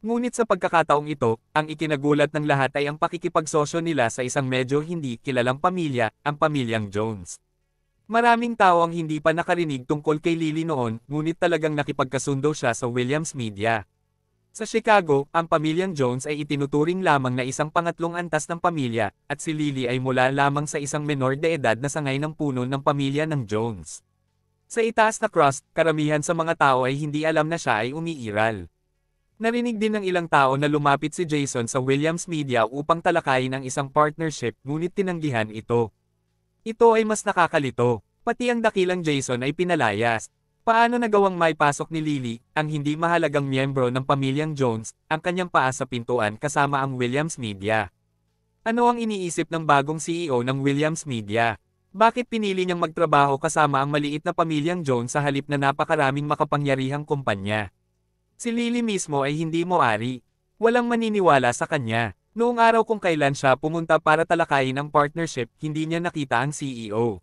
Ngunit sa pagkakataong ito, ang ikinagulat ng lahat ay ang pakikipagsosyo nila sa isang medyo hindi kilalang pamilya, ang pamilyang Jones. Maraming tao ang hindi pa nakarinig tungkol kay Lily noon, ngunit talagang nakipagkasundo siya sa Williams Media. Sa Chicago, ang pamilyang Jones ay itinuturing lamang na isang pangatlong antas ng pamilya, at si Lily ay mula lamang sa isang menor de edad na sangay ng puno ng pamilya ng Jones. Sa itaas na crust, karamihan sa mga tao ay hindi alam na siya ay umiiral. Narinig din ng ilang tao na lumapit si Jason sa Williams Media upang talakayin ang isang partnership ngunit tinanggihan ito. Ito ay mas nakakalito. Pati ang dakilang Jason ay pinalayas. Paano nagawang maipasok ni Lily, ang hindi mahalagang miyembro ng pamilyang Jones, ang kanyang paa sa pintuan kasama ang Williams Media? Ano ang iniisip ng bagong CEO ng Williams Media? Bakit pinili niyang magtrabaho kasama ang maliit na pamilyang Jones sa halip na napakaraming makapangyarihang kumpanya? Si Lily mismo ay hindi mo ari. Walang maniniwala sa kanya. Noong araw kung kailan siya pumunta para talakayin ang partnership, hindi niya nakita ang CEO.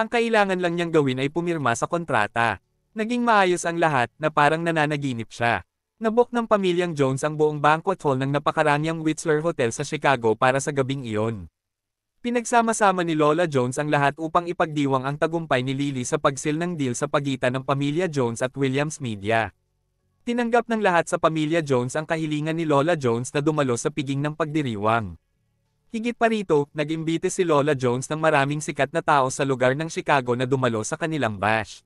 Ang kailangan lang niyang gawin ay pumirma sa kontrata. Naging maayos ang lahat na parang nananaginip siya. Nabok ng pamilyang Jones ang buong banquet hall ng napakaranyang Whistler Hotel sa Chicago para sa gabing iyon. Pinagsama-sama ni Lola Jones ang lahat upang ipagdiwang ang tagumpay ni Lily sa pagsil ng deal sa pagitan ng pamilya Jones at Williams Media. Tinanggap ng lahat sa pamilya Jones ang kahilingan ni Lola Jones na dumalo sa piging ng pagdiriwang. Higit pa rito, nag-imbite si Lola Jones ng maraming sikat na tao sa lugar ng Chicago na dumalo sa kanilang bash.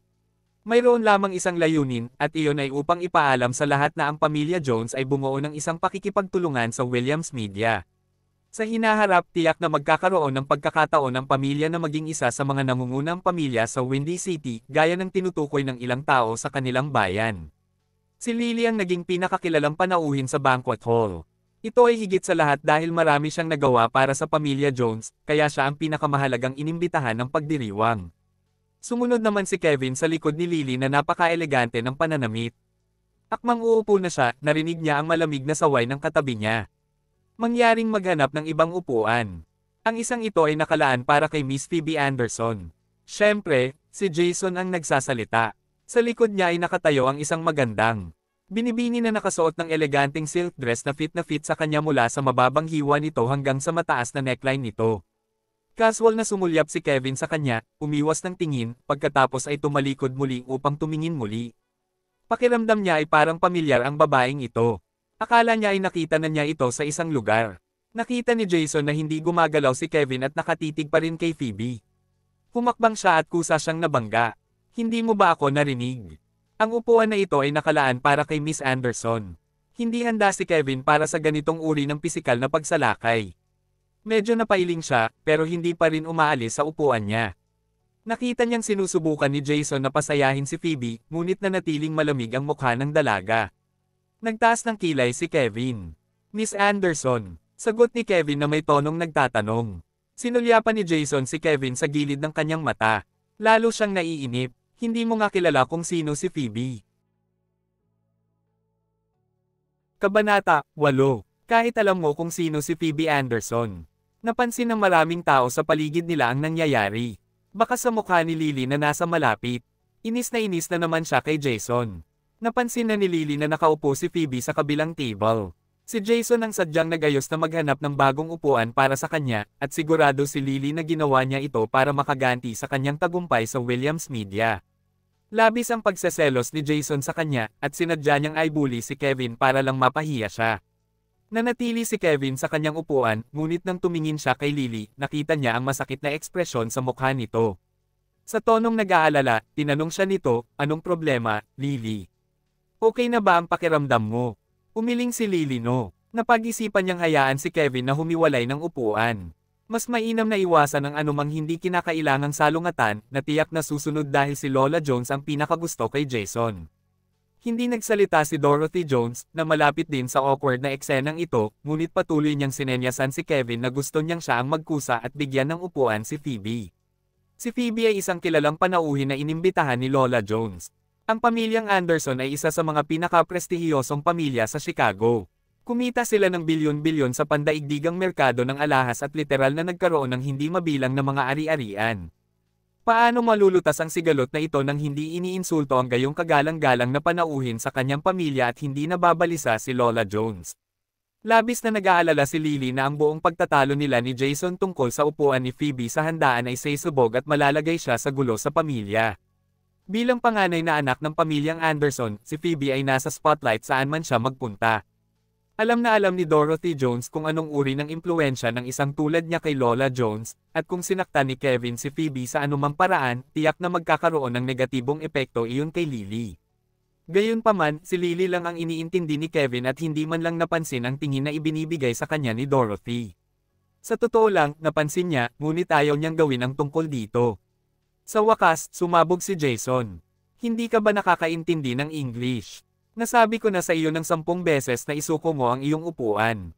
Mayroon lamang isang layunin, at iyon ay upang ipaalam sa lahat na ang pamilya Jones ay bumuo ng isang pakikipagtulungan sa Williams Media. Sa hinaharap, tiyak na magkakaroon ng pagkakataon ng pamilya na maging isa sa mga nangungunang pamilya sa Windy City, gaya ng tinutukoy ng ilang tao sa kanilang bayan. Si Lily ang naging pinakakilalang panauhin sa banquet hall. Ito ay higit sa lahat dahil marami siyang nagawa para sa pamilya Jones, kaya siya ang pinakamahalagang inimbitahan ng pagdiriwang. Sumunod naman si Kevin sa likod ni Lily na napaka-elegante ng pananamit. Akmang uupo na siya, narinig niya ang malamig na saway ng katabi niya. Mangyaring maghanap ng ibang upuan. Ang isang ito ay nakalaan para kay Miss Phoebe Anderson. Siyempre, si Jason ang nagsasalita. Sa likod niya ay nakatayo ang isang magandang. Binibini na nakasuot ng eleganteng silk dress na fit na fit sa kanya mula sa mababang hiwa nito hanggang sa mataas na neckline nito. Casual na sumulyap si Kevin sa kanya, umiwas ng tingin, pagkatapos ay tumalikod muli upang tumingin muli. Pakiramdam niya ay parang pamilyar ang babaeng ito. Akala niya ay nakita na niya ito sa isang lugar. Nakita ni Jason na hindi gumagalaw si Kevin at nakatitig pa rin kay Phoebe. Humakbang siya at kusa siyang nabangga. Hindi mo ba ako narinig? Ang upuan na ito ay nakalaan para kay Miss Anderson. Hindi handa si Kevin para sa ganitong uri ng pisikal na pagsalakay. Medyo napailing siya, pero hindi pa rin umaalis sa upuan niya. Nakita niyang sinusubukan ni Jason na pasayahin si Phoebe, ngunit na natiling malamig ang mukha ng dalaga. Nagtaas ng kilay si Kevin. Miss Anderson, sagot ni Kevin na may tonong nagtatanong. Sinulyapan ni Jason si Kevin sa gilid ng kanyang mata. Lalo siyang naiinip. Hindi mo nga kilala kung sino si Phoebe. Kabanata 8. Kahit alam mo kung sino si Phoebe Anderson, napansin ng maraming tao sa paligid nila ang nangyayari. Baka sa mukha ni Lily na nasa malapit. Inis na inis na naman siya kay Jason. Napansin na ni Lily na nakaupo si Phoebe sa kabilang table. Si Jason ang sadyang nagayos na maghanap ng bagong upuan para sa kanya, at sigurado si Lily na ginawa niya ito para makaganti sa kanyang tagumpay sa Williams Media. Labis ang pagseselos ni Jason sa kanya, at sinadya niyang i bully si Kevin para lang mapahiya siya. Nanatili si Kevin sa kanyang upuan, ngunit nang tumingin siya kay Lily, nakita niya ang masakit na ekspresyon sa mukha nito. Sa tonong nag-aalala, tinanong siya nito, anong problema, Lily? Okay na ba ang pakiramdam mo? Umiling si Lilino. Napag-isipan niyang hayaan si Kevin na humiwalay ng upuan. Mas mainam na iwasan ang anumang hindi kinakailangang salungatan na tiyak na susunod dahil si Lola Jones ang pinakagusto kay Jason. Hindi nagsalita si Dorothy Jones na malapit din sa awkward na eksenang ito, ngunit patuloy niyang sinenyasan si Kevin na gusto niyang siya ang magkusa at bigyan ng upuan si Phoebe. Si Phoebe ay isang kilalang panauhin na inimbitahan ni Lola Jones, ang pamilyang Anderson ay isa sa mga pinakaprestihiyosong pamilya sa Chicago. Kumita sila ng bilyon-bilyon sa pandaigdigang merkado ng alahas at literal na nagkaroon ng hindi mabilang na mga ari-arian. Paano malulutas ang sigalot na ito nang hindi iniinsulto ang gayong kagalang-galang na panauhin sa kanyang pamilya at hindi nababalisa si Lola Jones? Labis na nag-aalala si Lily na ang buong pagtatalo nila ni Jason tungkol sa upuan ni Phoebe sa handaan ay sasabog at malalagay siya sa gulo sa pamilya. Bilang panganay na anak ng pamilyang Anderson, si Phoebe ay nasa spotlight saan man siya magpunta. Alam na alam ni Dorothy Jones kung anong uri ng impluensya ng isang tulad niya kay Lola Jones, at kung sinakta ni Kevin si Phoebe sa anumang paraan, tiyak na magkakaroon ng negatibong epekto iyon kay Lily. Gayunpaman, si Lily lang ang iniintindi ni Kevin at hindi man lang napansin ang tingin na ibinibigay sa kanya ni Dorothy. Sa totoo lang, napansin niya, ngunit ayaw niyang gawin ang tungkol dito. Sa wakas, sumabog si Jason. Hindi ka ba nakakaintindi ng English? Nasabi ko na sa iyo ng sampung beses na isuko mo ang iyong upuan.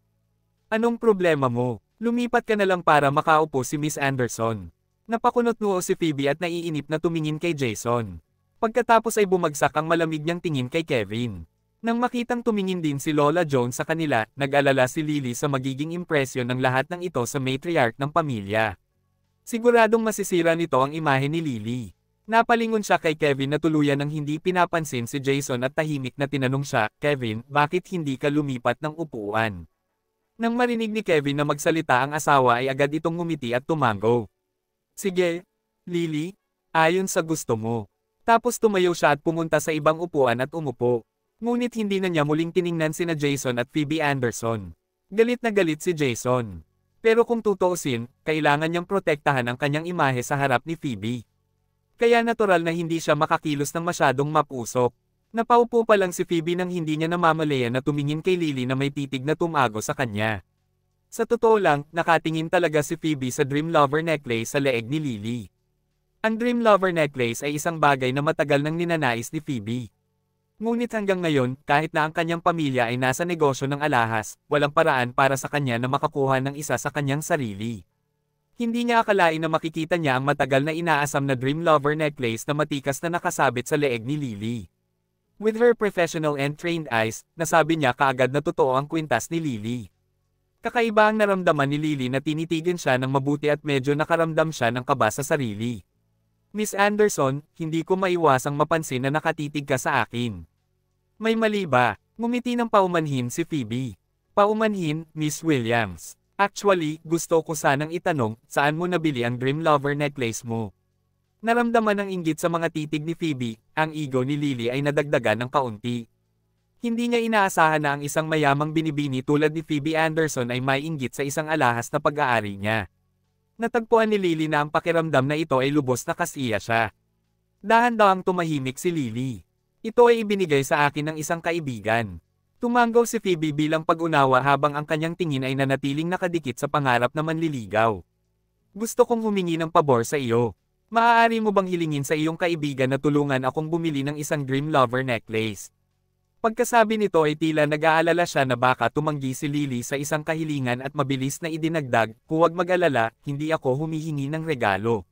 Anong problema mo? Lumipat ka na lang para makaupo si Miss Anderson. Napakunot noo si Phoebe at naiinip na tumingin kay Jason. Pagkatapos ay bumagsak ang malamig niyang tingin kay Kevin. Nang makitang tumingin din si Lola Jones sa kanila, nag-alala si Lily sa magiging impresyon ng lahat ng ito sa matriarch ng pamilya. Siguradong masisira nito ang imahe ni Lily. Napalingon siya kay Kevin na tuluyan nang hindi pinapansin si Jason at tahimik na tinanong siya, Kevin, bakit hindi ka lumipat ng upuan? Nang marinig ni Kevin na magsalita ang asawa ay agad itong ngumiti at tumango. Sige, Lily, ayon sa gusto mo. Tapos tumayo siya at pumunta sa ibang upuan at umupo. Ngunit hindi na niya muling tiningnan sina Jason at Phoebe Anderson. Galit na galit si Jason. Pero kung tutuusin, kailangan niyang protektahan ang kanyang imahe sa harap ni Phoebe. Kaya natural na hindi siya makakilos ng masyadong mapusok. Napaupo pa lang si Phoebe nang hindi niya namamalayan na tumingin kay Lily na may titig na tumago sa kanya. Sa totoo lang, nakatingin talaga si Phoebe sa Dream Lover Necklace sa leeg ni Lily. Ang Dream Lover Necklace ay isang bagay na matagal nang ninanais ni Phoebe. Ngunit hanggang ngayon, kahit na ang kanyang pamilya ay nasa negosyo ng alahas, walang paraan para sa kanya na makakuha ng isa sa kanyang sarili. Hindi niya akalain na makikita niya ang matagal na inaasam na dream lover necklace na matikas na nakasabit sa leeg ni Lily. With her professional and trained eyes, nasabi niya kaagad na totoo ang kwintas ni Lily. Kakaiba ang naramdaman ni Lily na tinitigan siya ng mabuti at medyo nakaramdam siya ng kaba sa sarili. Miss Anderson, hindi ko maiwasang mapansin na nakatitig ka sa akin. May mali ba? Ngumiti ng paumanhin si Phoebe. Paumanhin, Miss Williams. Actually, gusto ko sanang itanong, saan mo nabili ang Dream Lover necklace mo? Naramdaman ng inggit sa mga titig ni Phoebe, ang ego ni Lily ay nadagdagan ng kaunti. Hindi niya inaasahan na ang isang mayamang binibini tulad ni Phoebe Anderson ay may inggit sa isang alahas na pag-aari niya. Natagpuan ni Lily na ang pakiramdam na ito ay lubos na kasiya siya. dahan ang tumahimik si Lily. Ito ay ibinigay sa akin ng isang kaibigan. Tumanggaw si Phoebe bilang pag-unawa habang ang kanyang tingin ay nanatiling nakadikit sa pangarap na manliligaw. Gusto kong humingi ng pabor sa iyo. Maaari mo bang hilingin sa iyong kaibigan na tulungan akong bumili ng isang Dream Lover necklace? Pagkasabi nito ay tila nag-aalala siya na baka tumanggi si Lily sa isang kahilingan at mabilis na idinagdag, huwag mag-alala, hindi ako humihingi ng regalo.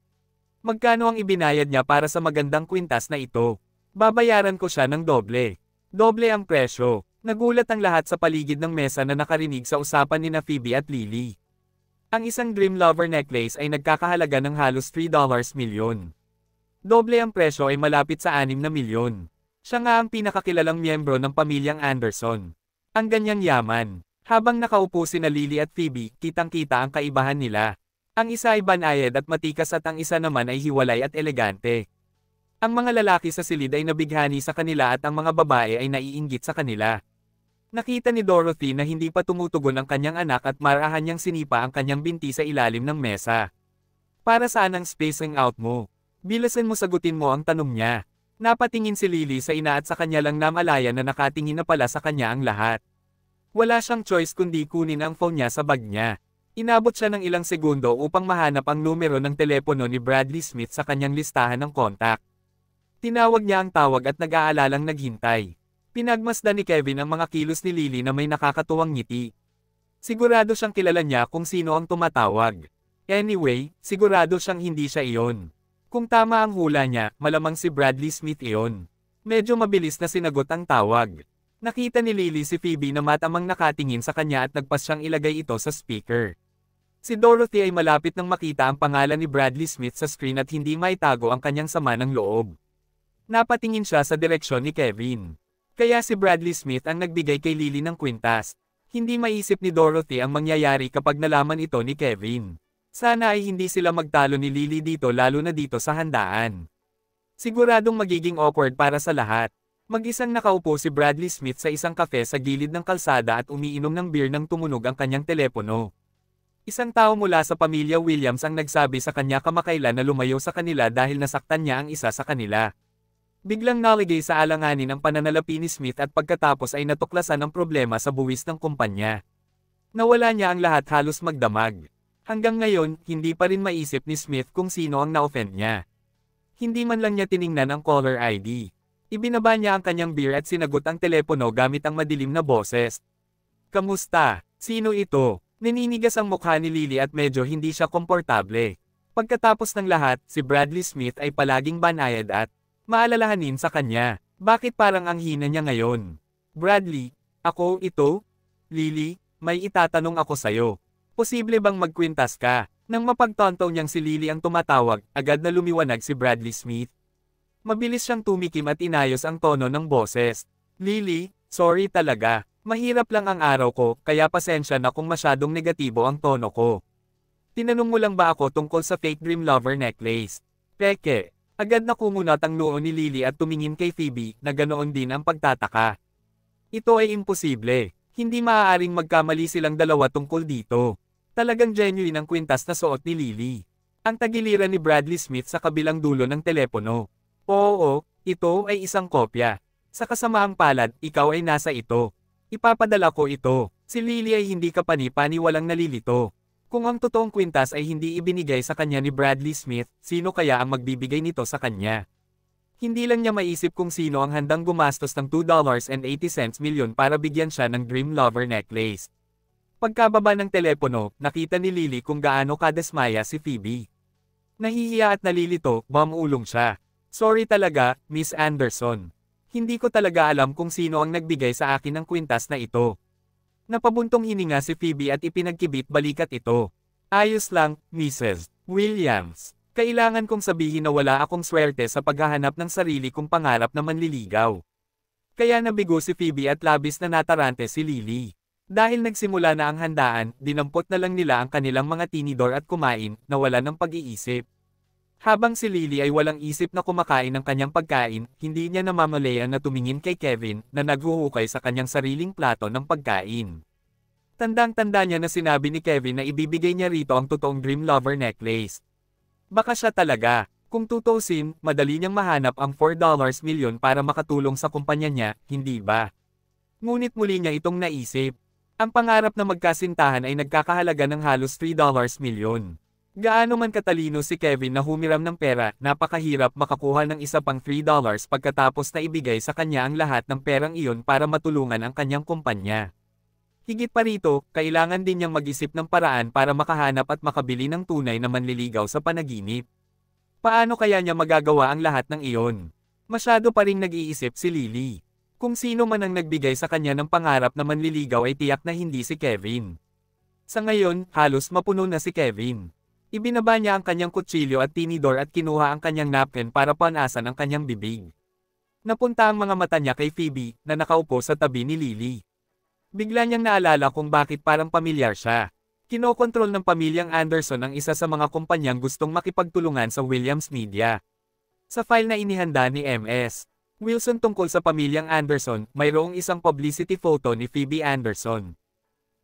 Magkano ang ibinayad niya para sa magandang kwintas na ito? Babayaran ko siya ng doble. Doble ang presyo. Nagulat ang lahat sa paligid ng mesa na nakarinig sa usapan ni na Phoebe at Lily. Ang isang Dream Lover necklace ay nagkakahalaga ng halos $3 milyon. Doble ang presyo ay malapit sa 6 na milyon. Siya nga ang pinakakilalang miyembro ng pamilyang Anderson. Ang ganyang yaman. Habang nakaupo si na Lily at Phoebe, kitang-kita ang kaibahan nila. Ang isa ay banayad at matikas at ang isa naman ay hiwalay at elegante. Ang mga lalaki sa silid ay nabighani sa kanila at ang mga babae ay naiinggit sa kanila. Nakita ni Dorothy na hindi pa tumutugon ang kanyang anak at marahan niyang sinipa ang kanyang binti sa ilalim ng mesa. Para saan ang spacing out mo? Bilasin mo sagutin mo ang tanong niya. Napatingin si Lily sa ina at sa kanya lang namalayan na nakatingin na pala sa kanya ang lahat. Wala siyang choice kundi kunin ang phone niya sa bag niya. Inabot siya ng ilang segundo upang mahanap ang numero ng telepono ni Bradley Smith sa kanyang listahan ng kontak. Tinawag niya ang tawag at nag-aalalang naghintay. Pinagmasdan ni Kevin ang mga kilos ni Lily na may nakakatuwang ngiti. Sigurado siyang kilala niya kung sino ang tumatawag. Anyway, sigurado siyang hindi siya iyon. Kung tama ang hula niya, malamang si Bradley Smith iyon. Medyo mabilis na sinagot ang tawag. Nakita ni Lily si Phoebe na matamang nakatingin sa kanya at nagpas siyang ilagay ito sa speaker. Si Dorothy ay malapit nang makita ang pangalan ni Bradley Smith sa screen at hindi maitago ang kanyang sama ng loob. Napatingin siya sa direksyon ni Kevin. Kaya si Bradley Smith ang nagbigay kay Lily ng kwintas. Hindi maisip ni Dorothy ang mangyayari kapag nalaman ito ni Kevin. Sana ay hindi sila magtalo ni Lily dito lalo na dito sa handaan. Siguradong magiging awkward para sa lahat. Mag-isang nakaupo si Bradley Smith sa isang kafe sa gilid ng kalsada at umiinom ng beer nang tumunog ang kanyang telepono. Isang tao mula sa pamilya Williams ang nagsabi sa kanya kamakailan na lumayo sa kanila dahil nasaktan niya ang isa sa kanila. Biglang naligay sa alanganin ang pananalapi ni Smith at pagkatapos ay natuklasan ang problema sa buwis ng kumpanya. Nawala niya ang lahat halos magdamag. Hanggang ngayon, hindi pa rin maisip ni Smith kung sino ang na-offend niya. Hindi man lang niya tiningnan ang caller ID. Ibinaba niya ang kanyang beer at sinagot ang telepono gamit ang madilim na boses. Kamusta? Sino ito? Naninigas ang mukha ni Lily at medyo hindi siya komportable. Pagkatapos ng lahat, si Bradley Smith ay palaging banayad at maalalahanin sa kanya. Bakit parang ang hina niya ngayon? Bradley, ako, ito? Lily, may itatanong ako sa'yo. Posible bang magkwintas ka? Nang mapagtonto niyang si Lily ang tumatawag, agad na lumiwanag si Bradley Smith. Mabilis siyang tumikim at inayos ang tono ng boses. Lily, sorry talaga. Mahirap lang ang araw ko, kaya pasensya na kung masyadong negatibo ang tono ko. Tinanong mo lang ba ako tungkol sa fake dream lover necklace? Peke, agad na kumunot ang noo ni Lily at tumingin kay Phoebe na ganoon din ang pagtataka. Ito ay imposible. Hindi maaaring magkamali silang dalawa tungkol dito. Talagang genuine ang kwintas na suot ni Lily. Ang tagiliran ni Bradley Smith sa kabilang dulo ng telepono. Oo, ito ay isang kopya. Sa kasamahang palad, ikaw ay nasa ito. Ipapadala ko ito. Si Lily ay hindi kapani walang nalilito. Kung ang totoong kwintas ay hindi ibinigay sa kanya ni Bradley Smith, sino kaya ang magbibigay nito sa kanya? Hindi lang niya maisip kung sino ang handang gumastos ng $2.80 million para bigyan siya ng Dream Lover necklace. Pagkababa ng telepono, nakita ni Lily kung gaano kadasmaya si Phoebe. Nahihiya at nalilito, mamulong siya. Sorry talaga, Miss Anderson. Hindi ko talaga alam kung sino ang nagbigay sa akin ng kwintas na ito. Napabuntong hininga si Phoebe at ipinagkibit balikat ito. Ayos lang, Mrs. Williams. Kailangan kong sabihin na wala akong swerte sa paghahanap ng sarili kong pangarap na manliligaw. Kaya nabigo si Phoebe at labis na natarante si Lily. Dahil nagsimula na ang handaan, dinampot na lang nila ang kanilang mga tinidor at kumain, na wala ng pag-iisip. Habang si Lily ay walang isip na kumakain ng kanyang pagkain, hindi niya namamalayan na tumingin kay Kevin, na naghuhukay sa kanyang sariling plato ng pagkain. Tandang-tanda niya na sinabi ni Kevin na ibibigay niya rito ang totoong Dream Lover necklace. Baka siya talaga. Kung tutusin, madali niyang mahanap ang $4 dollars million para makatulong sa kumpanya niya, hindi ba? Ngunit muli niya itong naisip. Ang pangarap na magkasintahan ay nagkakahalaga ng halos $3 million. Gaano man katalino si Kevin na humiram ng pera, napakahirap makakuha ng isa pang $3 dollars pagkatapos na ibigay sa kanya ang lahat ng perang iyon para matulungan ang kanyang kumpanya. Higit pa rito, kailangan din niyang mag-isip ng paraan para makahanap at makabili ng tunay na manliligaw sa panaginip. Paano kaya niya magagawa ang lahat ng iyon? Masyado pa rin nag-iisip si Lily. Kung sino man ang nagbigay sa kanya ng pangarap na manliligaw ay tiyak na hindi si Kevin. Sa ngayon, halos mapuno na si Kevin. Ibinaba niya ang kanyang kutsilyo at tinidor at kinuha ang kanyang napkin para panasan ang kanyang bibig. Napunta ang mga mata niya kay Phoebe, na nakaupo sa tabi ni Lily. Bigla niyang naalala kung bakit parang pamilyar siya. Kinokontrol ng pamilyang Anderson ang isa sa mga kumpanyang gustong makipagtulungan sa Williams Media. Sa file na inihanda ni MS, Wilson tungkol sa pamilyang Anderson, mayroong isang publicity photo ni Phoebe Anderson.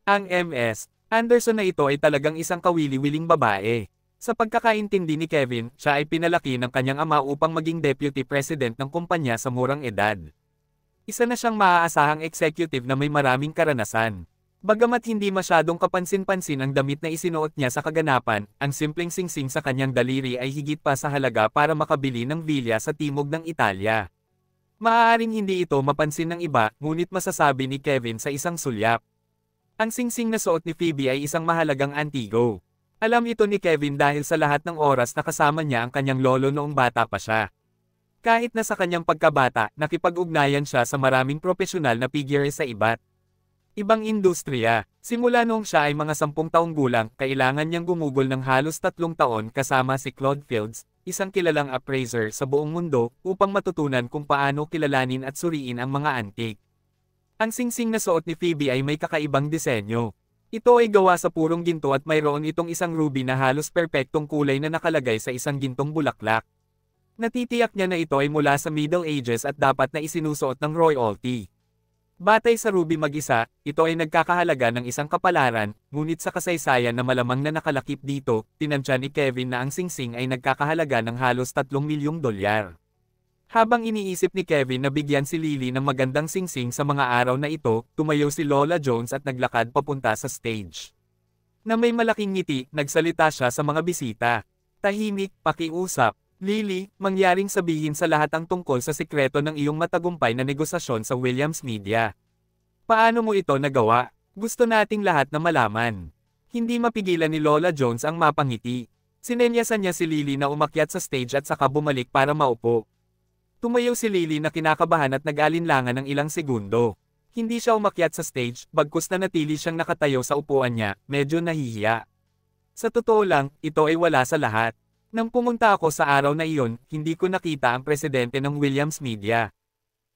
Ang MS, Anderson na ito ay talagang isang kawili-wiling babae. Sa pagkakaintindi ni Kevin, siya ay pinalaki ng kanyang ama upang maging deputy president ng kumpanya sa murang edad. Isa na siyang maaasahang executive na may maraming karanasan. Bagamat hindi masyadong kapansin-pansin ang damit na isinuot niya sa kaganapan, ang simpleng singsing sa kanyang daliri ay higit pa sa halaga para makabili ng villa sa timog ng Italia. Maaaring hindi ito mapansin ng iba, ngunit masasabi ni Kevin sa isang sulyap. Ang singsing na suot ni Phoebe ay isang mahalagang antigo. Alam ito ni Kevin dahil sa lahat ng oras na kasama niya ang kanyang lolo noong bata pa siya. Kahit na sa kanyang pagkabata, nakipag-ugnayan siya sa maraming profesional na figure sa iba't Ibang industriya, simula noong siya ay mga sampung taong gulang, kailangan niyang gumugol ng halos tatlong taon kasama si Claude Fields, isang kilalang appraiser sa buong mundo, upang matutunan kung paano kilalanin at suriin ang mga antik. Ang singsing na suot ni Phoebe ay may kakaibang disenyo. Ito ay gawa sa purong ginto at mayroon itong isang ruby na halos perpektong kulay na nakalagay sa isang gintong bulaklak. Natitiyak niya na ito ay mula sa Middle Ages at dapat na isinusuot ng royalty. Batay sa Ruby mag-isa, ito ay nagkakahalaga ng isang kapalaran, ngunit sa kasaysayan na malamang na nakalakip dito, tinansya ni Kevin na ang singsing ay nagkakahalaga ng halos 3 milyong dolyar. Habang iniisip ni Kevin na bigyan si Lily ng magandang singsing sa mga araw na ito, tumayo si Lola Jones at naglakad papunta sa stage. Na may malaking ngiti, nagsalita siya sa mga bisita. Tahimik, pakiusap, Lily, mangyaring sabihin sa lahat ang tungkol sa sikreto ng iyong matagumpay na negosasyon sa Williams Media. Paano mo ito nagawa? Gusto nating lahat na malaman. Hindi mapigilan ni Lola Jones ang mapangiti. Sinenyasan niya si Lily na umakyat sa stage at saka bumalik para maupo. Tumayo si Lily na kinakabahan at nag-alinlangan ng ilang segundo. Hindi siya umakyat sa stage, bagkus na natili siyang nakatayo sa upuan niya, medyo nahihiya. Sa totoo lang, ito ay wala sa lahat. Nang pumunta ako sa araw na iyon, hindi ko nakita ang presidente ng Williams Media.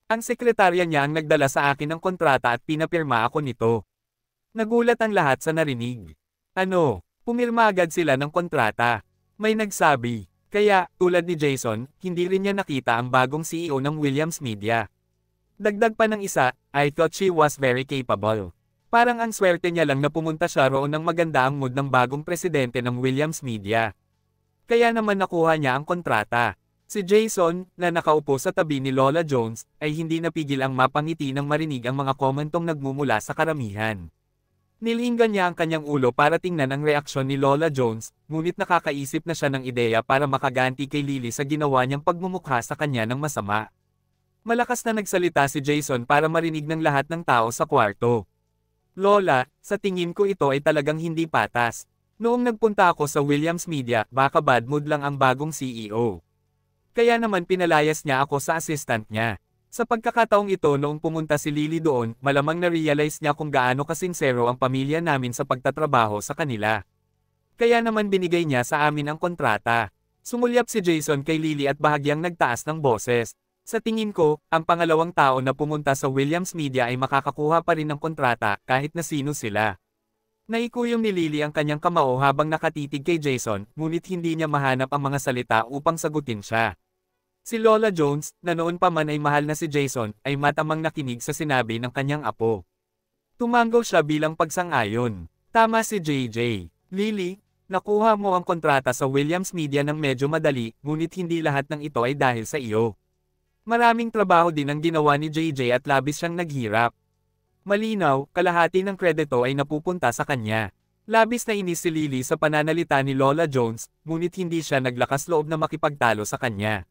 Ang sekretarya niya ang nagdala sa akin ng kontrata at pinapirma ako nito. Nagulat ang lahat sa narinig. Ano, pumirma agad sila ng kontrata. May nagsabi, kaya, tulad ni Jason, hindi rin niya nakita ang bagong CEO ng Williams Media. Dagdag pa ng isa, I thought she was very capable. Parang ang swerte niya lang na pumunta siya roon ng maganda ang mood ng bagong presidente ng Williams Media. Kaya naman nakuha niya ang kontrata. Si Jason, na nakaupo sa tabi ni Lola Jones, ay hindi napigil ang mapangiti nang marinig ang mga komentong nagmumula sa karamihan. Nilinggan niya ang kanyang ulo para tingnan ang reaksyon ni Lola Jones, ngunit nakakaisip na siya ng ideya para makaganti kay Lily sa ginawa niyang pagmumukha sa kanya ng masama. Malakas na nagsalita si Jason para marinig ng lahat ng tao sa kwarto. Lola, sa tingin ko ito ay talagang hindi patas. Noong nagpunta ako sa Williams Media, baka bad mood lang ang bagong CEO. Kaya naman pinalayas niya ako sa assistant niya. Sa pagkakataong ito noong pumunta si Lily doon, malamang na-realize niya kung gaano kasinsero ang pamilya namin sa pagtatrabaho sa kanila. Kaya naman binigay niya sa amin ang kontrata. Sumulyap si Jason kay Lily at bahagyang nagtaas ng boses. Sa tingin ko, ang pangalawang tao na pumunta sa Williams Media ay makakakuha pa rin ng kontrata kahit na sino sila. Naiko ni Lily ang kanyang kamao habang nakatitig kay Jason, ngunit hindi niya mahanap ang mga salita upang sagutin siya. Si Lola Jones, na noon pa man ay mahal na si Jason, ay matamang nakinig sa sinabi ng kanyang apo. Tumanggaw siya bilang pagsang-ayon. Tama si JJ. Lily, nakuha mo ang kontrata sa Williams Media ng medyo madali, ngunit hindi lahat ng ito ay dahil sa iyo. Maraming trabaho din ang ginawa ni JJ at labis siyang naghirap. Malinaw, kalahati ng kredito ay napupunta sa kanya. Labis na inis si Lily sa pananalita ni Lola Jones, ngunit hindi siya naglakas loob na makipagtalo sa kanya.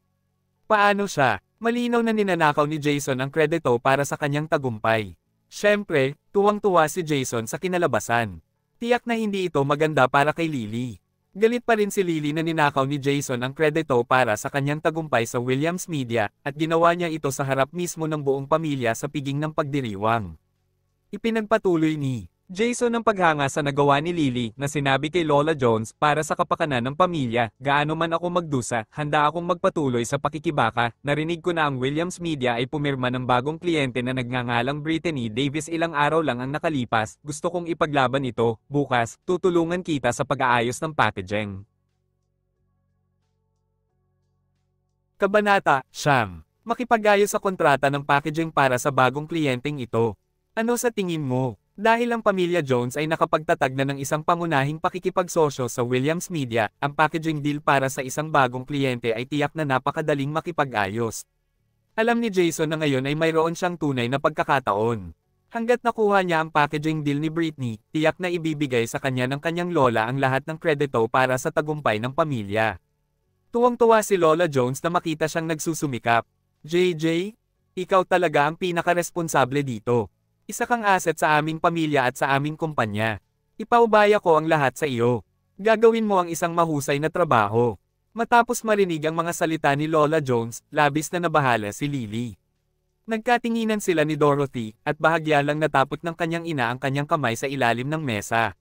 Paano siya? Malinaw na ninanakaw ni Jason ang kredito para sa kanyang tagumpay. Siyempre, tuwang-tuwa si Jason sa kinalabasan. Tiyak na hindi ito maganda para kay Lily. Galit pa rin si Lily na ninakaw ni Jason ang kredito para sa kanyang tagumpay sa Williams Media, at ginawa niya ito sa harap mismo ng buong pamilya sa piging ng pagdiriwang. Ipinagpatuloy ni Jason ang paghanga sa nagawa ni Lily na sinabi kay Lola Jones para sa kapakanan ng pamilya, gaano man ako magdusa, handa akong magpatuloy sa pakikibaka, narinig ko na ang Williams Media ay pumirma ng bagong kliyente na nagngangalang Brittany Davis ilang araw lang ang nakalipas, gusto kong ipaglaban ito, bukas, tutulungan kita sa pag-aayos ng packaging. Kabanata, Sham Makipagayos sa kontrata ng packaging para sa bagong kliyenteng ito. Ano sa tingin mo? Dahil ang pamilya Jones ay nakapagtatag na ng isang pangunahing pakikipagsosyo sa Williams Media, ang packaging deal para sa isang bagong kliyente ay tiyak na napakadaling makipag-ayos. Alam ni Jason na ngayon ay mayroon siyang tunay na pagkakataon. Hanggat nakuha niya ang packaging deal ni Britney, tiyak na ibibigay sa kanya ng kanyang lola ang lahat ng kredito para sa tagumpay ng pamilya. Tuwang-tuwa si Lola Jones na makita siyang nagsusumikap. JJ, ikaw talaga ang pinakaresponsable dito. Isa kang asset sa aming pamilya at sa aming kumpanya. Ipaubaya ko ang lahat sa iyo. Gagawin mo ang isang mahusay na trabaho. Matapos marinig ang mga salita ni Lola Jones, labis na nabahala si Lily. Nagkatinginan sila ni Dorothy, at bahagya lang natapot ng kanyang ina ang kanyang kamay sa ilalim ng mesa.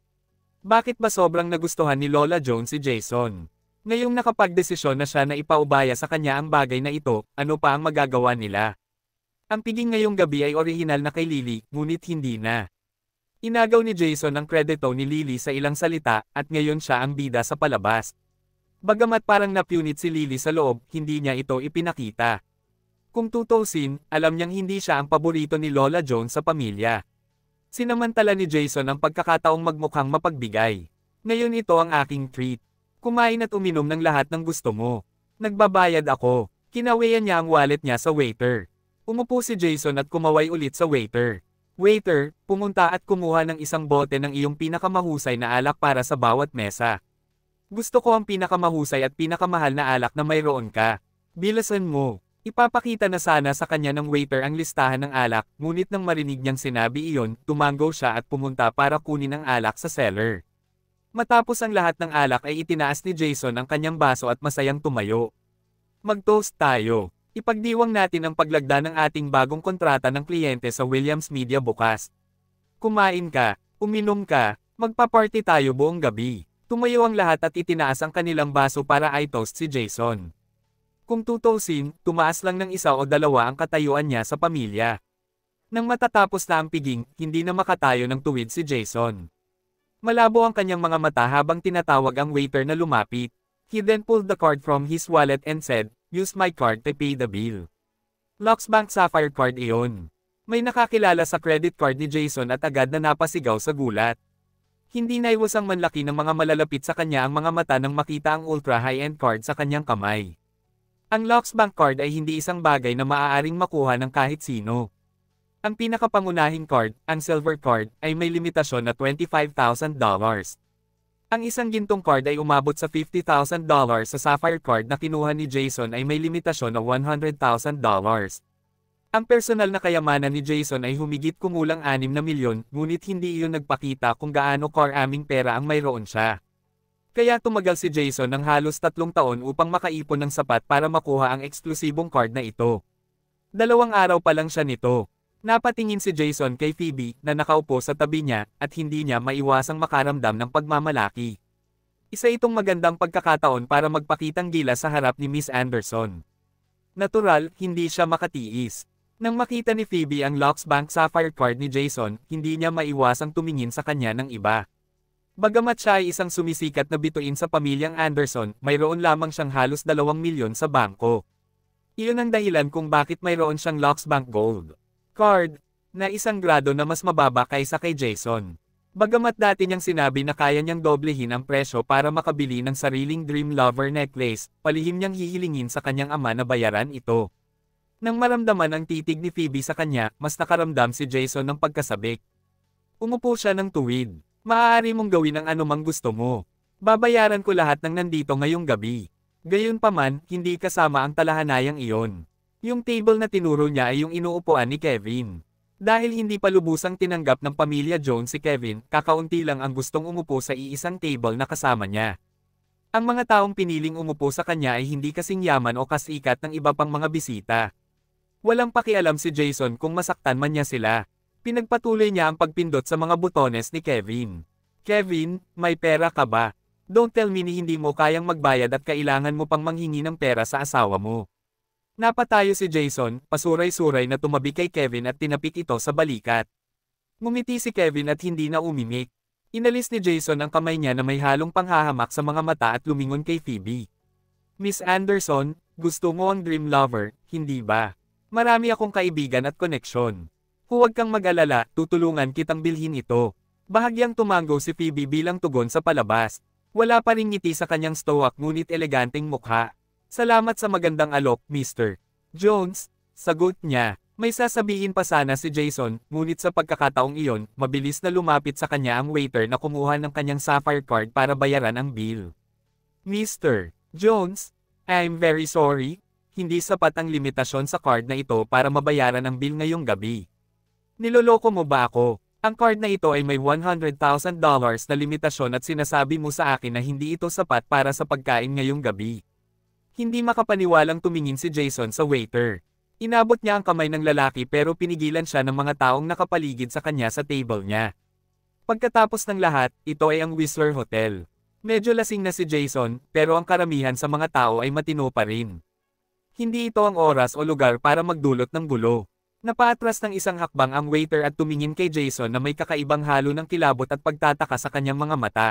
Bakit ba sobrang nagustuhan ni Lola Jones si Jason? Ngayong nakapagdesisyon na siya na ipaubaya sa kanya ang bagay na ito, ano pa ang magagawa nila? Ang piging ngayong gabi ay orihinal na kay Lily, ngunit hindi na. Inagaw ni Jason ang kredito ni Lily sa ilang salita, at ngayon siya ang bida sa palabas. Bagamat parang napunit si Lily sa loob, hindi niya ito ipinakita. Kung tutusin, alam niyang hindi siya ang paborito ni Lola Jones sa pamilya. Sinamantala ni Jason ang pagkakataong magmukhang mapagbigay. Ngayon ito ang aking treat. Kumain at uminom ng lahat ng gusto mo. Nagbabayad ako. Kinawian niya ang wallet niya sa waiter. Umupo si Jason at kumaway ulit sa waiter. Waiter, pumunta at kumuha ng isang bote ng iyong pinakamahusay na alak para sa bawat mesa. Gusto ko ang pinakamahusay at pinakamahal na alak na mayroon ka. Bilasan mo. Ipapakita na sana sa kanya ng waiter ang listahan ng alak, ngunit nang marinig niyang sinabi iyon, tumango siya at pumunta para kunin ang alak sa seller. Matapos ang lahat ng alak ay itinaas ni Jason ang kanyang baso at masayang tumayo. Mag-toast tayo. Ipagdiwang natin ang paglagda ng ating bagong kontrata ng kliyente sa Williams Media bukas. Kumain ka, uminom ka, magpa-party tayo buong gabi. Tumayo ang lahat at itinaas ang kanilang baso para ay toast si Jason. Kung tutusin, tumaas lang ng isa o dalawa ang katayuan niya sa pamilya. Nang matatapos na ang piging, hindi na makatayo ng tuwid si Jason. Malabo ang kanyang mga mata habang tinatawag ang waiter na lumapit. He then pulled the card from his wallet and said, Use my card to pay the bill. Lux Sapphire card iyon. May nakakilala sa credit card ni Jason at agad na napasigaw sa gulat. Hindi naiwasang manlaki ng mga malalapit sa kanya ang mga mata nang makita ang ultra high-end card sa kanyang kamay. Ang Lux card ay hindi isang bagay na maaaring makuha ng kahit sino. Ang pinakapangunahing card, ang silver card, ay may limitasyon na $25,000. Ang isang gintong card ay umabot sa $50,000 sa Sapphire card na kinuha ni Jason ay may limitasyon na $100,000. Ang personal na kayamanan ni Jason ay humigit kumulang 6 na milyon, ngunit hindi iyon nagpakita kung gaano core aming pera ang mayroon siya. Kaya tumagal si Jason ng halos tatlong taon upang makaipon ng sapat para makuha ang eksklusibong card na ito. Dalawang araw pa lang siya nito. Napatingin si Jason kay Phoebe na nakaupo sa tabi niya at hindi niya maiwasang makaramdam ng pagmamalaki. Isa itong magandang pagkakataon para magpakitang gila sa harap ni Miss Anderson. Natural, hindi siya makatiis. Nang makita ni Phoebe ang Lux Bank Sapphire card ni Jason, hindi niya maiwasang tumingin sa kanya ng iba. Bagamat siya ay isang sumisikat na bituin sa pamilyang Anderson, mayroon lamang siyang halos 2 milyon sa bangko. Iyon ang dahilan kung bakit mayroon siyang Lux Bank Gold card, na isang grado na mas mababa kaysa kay Jason. Bagamat dati niyang sinabi na kaya niyang doblehin ang presyo para makabili ng sariling Dream Lover necklace, palihim niyang hihilingin sa kanyang ama na bayaran ito. Nang maramdaman ang titig ni Phoebe sa kanya, mas nakaramdam si Jason ng pagkasabik. Umupo siya ng tuwid. Maaari mong gawin ang anumang gusto mo. Babayaran ko lahat ng nandito ngayong gabi. Gayunpaman, hindi kasama ang talahanayang iyon. Yung table na tinuro niya ay yung inuupuan ni Kevin. Dahil hindi pa lubusang tinanggap ng pamilya Jones si Kevin, kakaunti lang ang gustong umupo sa iisang table na kasama niya. Ang mga taong piniling umupo sa kanya ay hindi kasing yaman o kasikat ng iba pang mga bisita. Walang pakialam si Jason kung masaktan man niya sila. Pinagpatuloy niya ang pagpindot sa mga butones ni Kevin. Kevin, may pera ka ba? Don't tell me ni hindi mo kayang magbayad at kailangan mo pang manghingi ng pera sa asawa mo. Napatayo si Jason, pasuray-suray na tumabi kay Kevin at tinapik ito sa balikat. Ngumiti si Kevin at hindi na umimik. Inalis ni Jason ang kamay niya na may halong panghahamak sa mga mata at lumingon kay Phoebe. Miss Anderson, gusto mo ang dream lover, hindi ba? Marami akong kaibigan at koneksyon. Huwag kang mag-alala, tutulungan kitang bilhin ito. Bahagyang tumango si Phoebe bilang tugon sa palabas. Wala pa rin ngiti sa kanyang stoic ngunit eleganteng mukha. Salamat sa magandang alok, Mr. Jones, sagot niya. May sasabihin pa sana si Jason, ngunit sa pagkakataong iyon, mabilis na lumapit sa kanya ang waiter na kumuha ng kanyang sapphire card para bayaran ang bill. Mr. Jones, I'm very sorry, hindi sapat ang limitasyon sa card na ito para mabayaran ang bill ngayong gabi. Niloloko mo ba ako? Ang card na ito ay may $100,000 na limitasyon at sinasabi mo sa akin na hindi ito sapat para sa pagkain ngayong gabi. Hindi makapaniwalang tumingin si Jason sa waiter. Inabot niya ang kamay ng lalaki pero pinigilan siya ng mga taong nakapaligid sa kanya sa table niya. Pagkatapos ng lahat, ito ay ang Whistler Hotel. Medyo lasing na si Jason, pero ang karamihan sa mga tao ay matino pa rin. Hindi ito ang oras o lugar para magdulot ng gulo. Napaatras ng isang hakbang ang waiter at tumingin kay Jason na may kakaibang halo ng kilabot at pagtataka sa kanyang mga mata.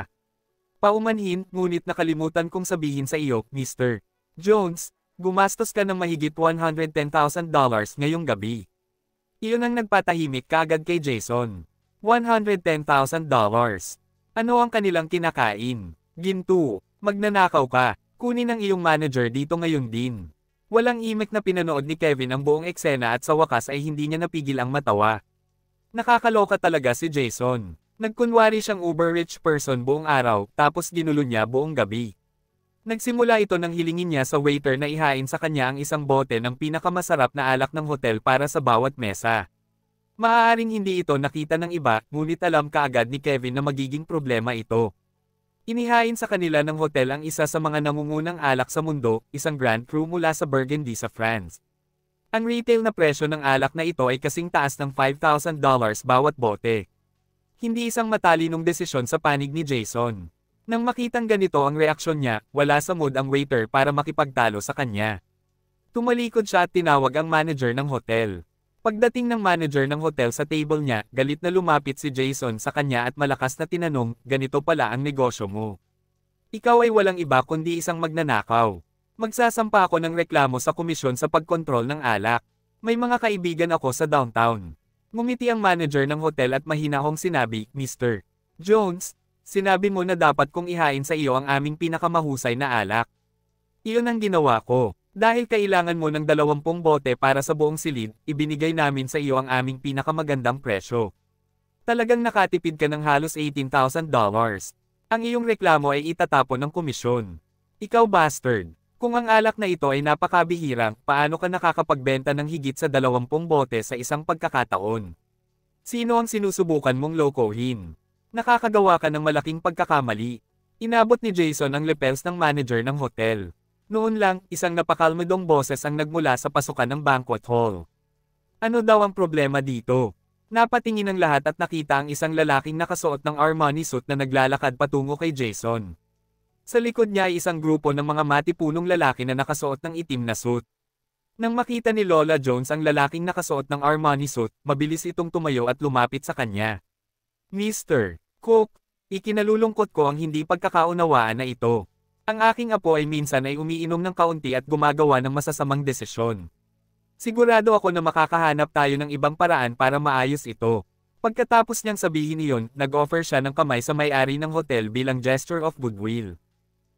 Paumanhin, ngunit nakalimutan kong sabihin sa iyo, Mr. Jones, gumastos ka ng mahigit $110,000 ngayong gabi. Iyon ang nagpatahimik kagad kay Jason. $110,000. Ano ang kanilang kinakain? Ginto, magnanakaw ka, kunin ang iyong manager dito ngayon din. Walang imek na pinanood ni Kevin ang buong eksena at sa wakas ay hindi niya napigil ang matawa. Nakakaloka talaga si Jason. Nagkunwari siyang uber-rich person buong araw tapos ginulo niya buong gabi. Nagsimula ito nang hilingin niya sa waiter na ihain sa kanya ang isang bote ng pinakamasarap na alak ng hotel para sa bawat mesa. Maaaring hindi ito nakita ng iba, ngunit alam kaagad ni Kevin na magiging problema ito. Inihain sa kanila ng hotel ang isa sa mga nangungunang alak sa mundo, isang Grand Cru mula sa Burgundy sa France. Ang retail na presyo ng alak na ito ay kasing taas ng $5,000 bawat bote. Hindi isang matalinong desisyon sa panig ni Jason. Nang makitang ganito ang reaksyon niya, wala sa mood ang waiter para makipagtalo sa kanya. Tumalikod siya at tinawag ang manager ng hotel. Pagdating ng manager ng hotel sa table niya, galit na lumapit si Jason sa kanya at malakas na tinanong, ganito pala ang negosyo mo. Ikaw ay walang iba kundi isang magnanakaw. Magsasampa ako ng reklamo sa komisyon sa pagkontrol ng alak. May mga kaibigan ako sa downtown. Ngumiti ang manager ng hotel at mahinahong sinabi, Mr. Jones, Sinabi mo na dapat kong ihain sa iyo ang aming pinakamahusay na alak. Iyon ang ginawa ko. Dahil kailangan mo ng 20 bote para sa buong silid, ibinigay namin sa iyo ang aming pinakamagandang presyo. Talagang nakatipid ka ng halos $18,000. Ang iyong reklamo ay itatapon ng komisyon. Ikaw bastard. Kung ang alak na ito ay napakabihira, paano ka nakakapagbenta ng higit sa 20 bote sa isang pagkakataon? Sino ang sinusubukan mong lokohin? nakakagawa ka ng malaking pagkakamali. Inabot ni Jason ang lepels ng manager ng hotel. Noon lang, isang napakalmadong boses ang nagmula sa pasukan ng banquet hall. Ano daw ang problema dito? Napatingin ang lahat at nakita ang isang lalaking nakasuot ng Armani suit na naglalakad patungo kay Jason. Sa likod niya ay isang grupo ng mga matipunong lalaki na nakasuot ng itim na suit. Nang makita ni Lola Jones ang lalaking nakasuot ng Armani suit, mabilis itong tumayo at lumapit sa kanya. Mister, Cook, ikinalulungkot ko ang hindi pagkakaunawaan na ito. Ang aking apo ay minsan ay umiinom ng kaunti at gumagawa ng masasamang desisyon. Sigurado ako na makakahanap tayo ng ibang paraan para maayos ito. Pagkatapos niyang sabihin iyon, nag-offer siya ng kamay sa may-ari ng hotel bilang gesture of goodwill.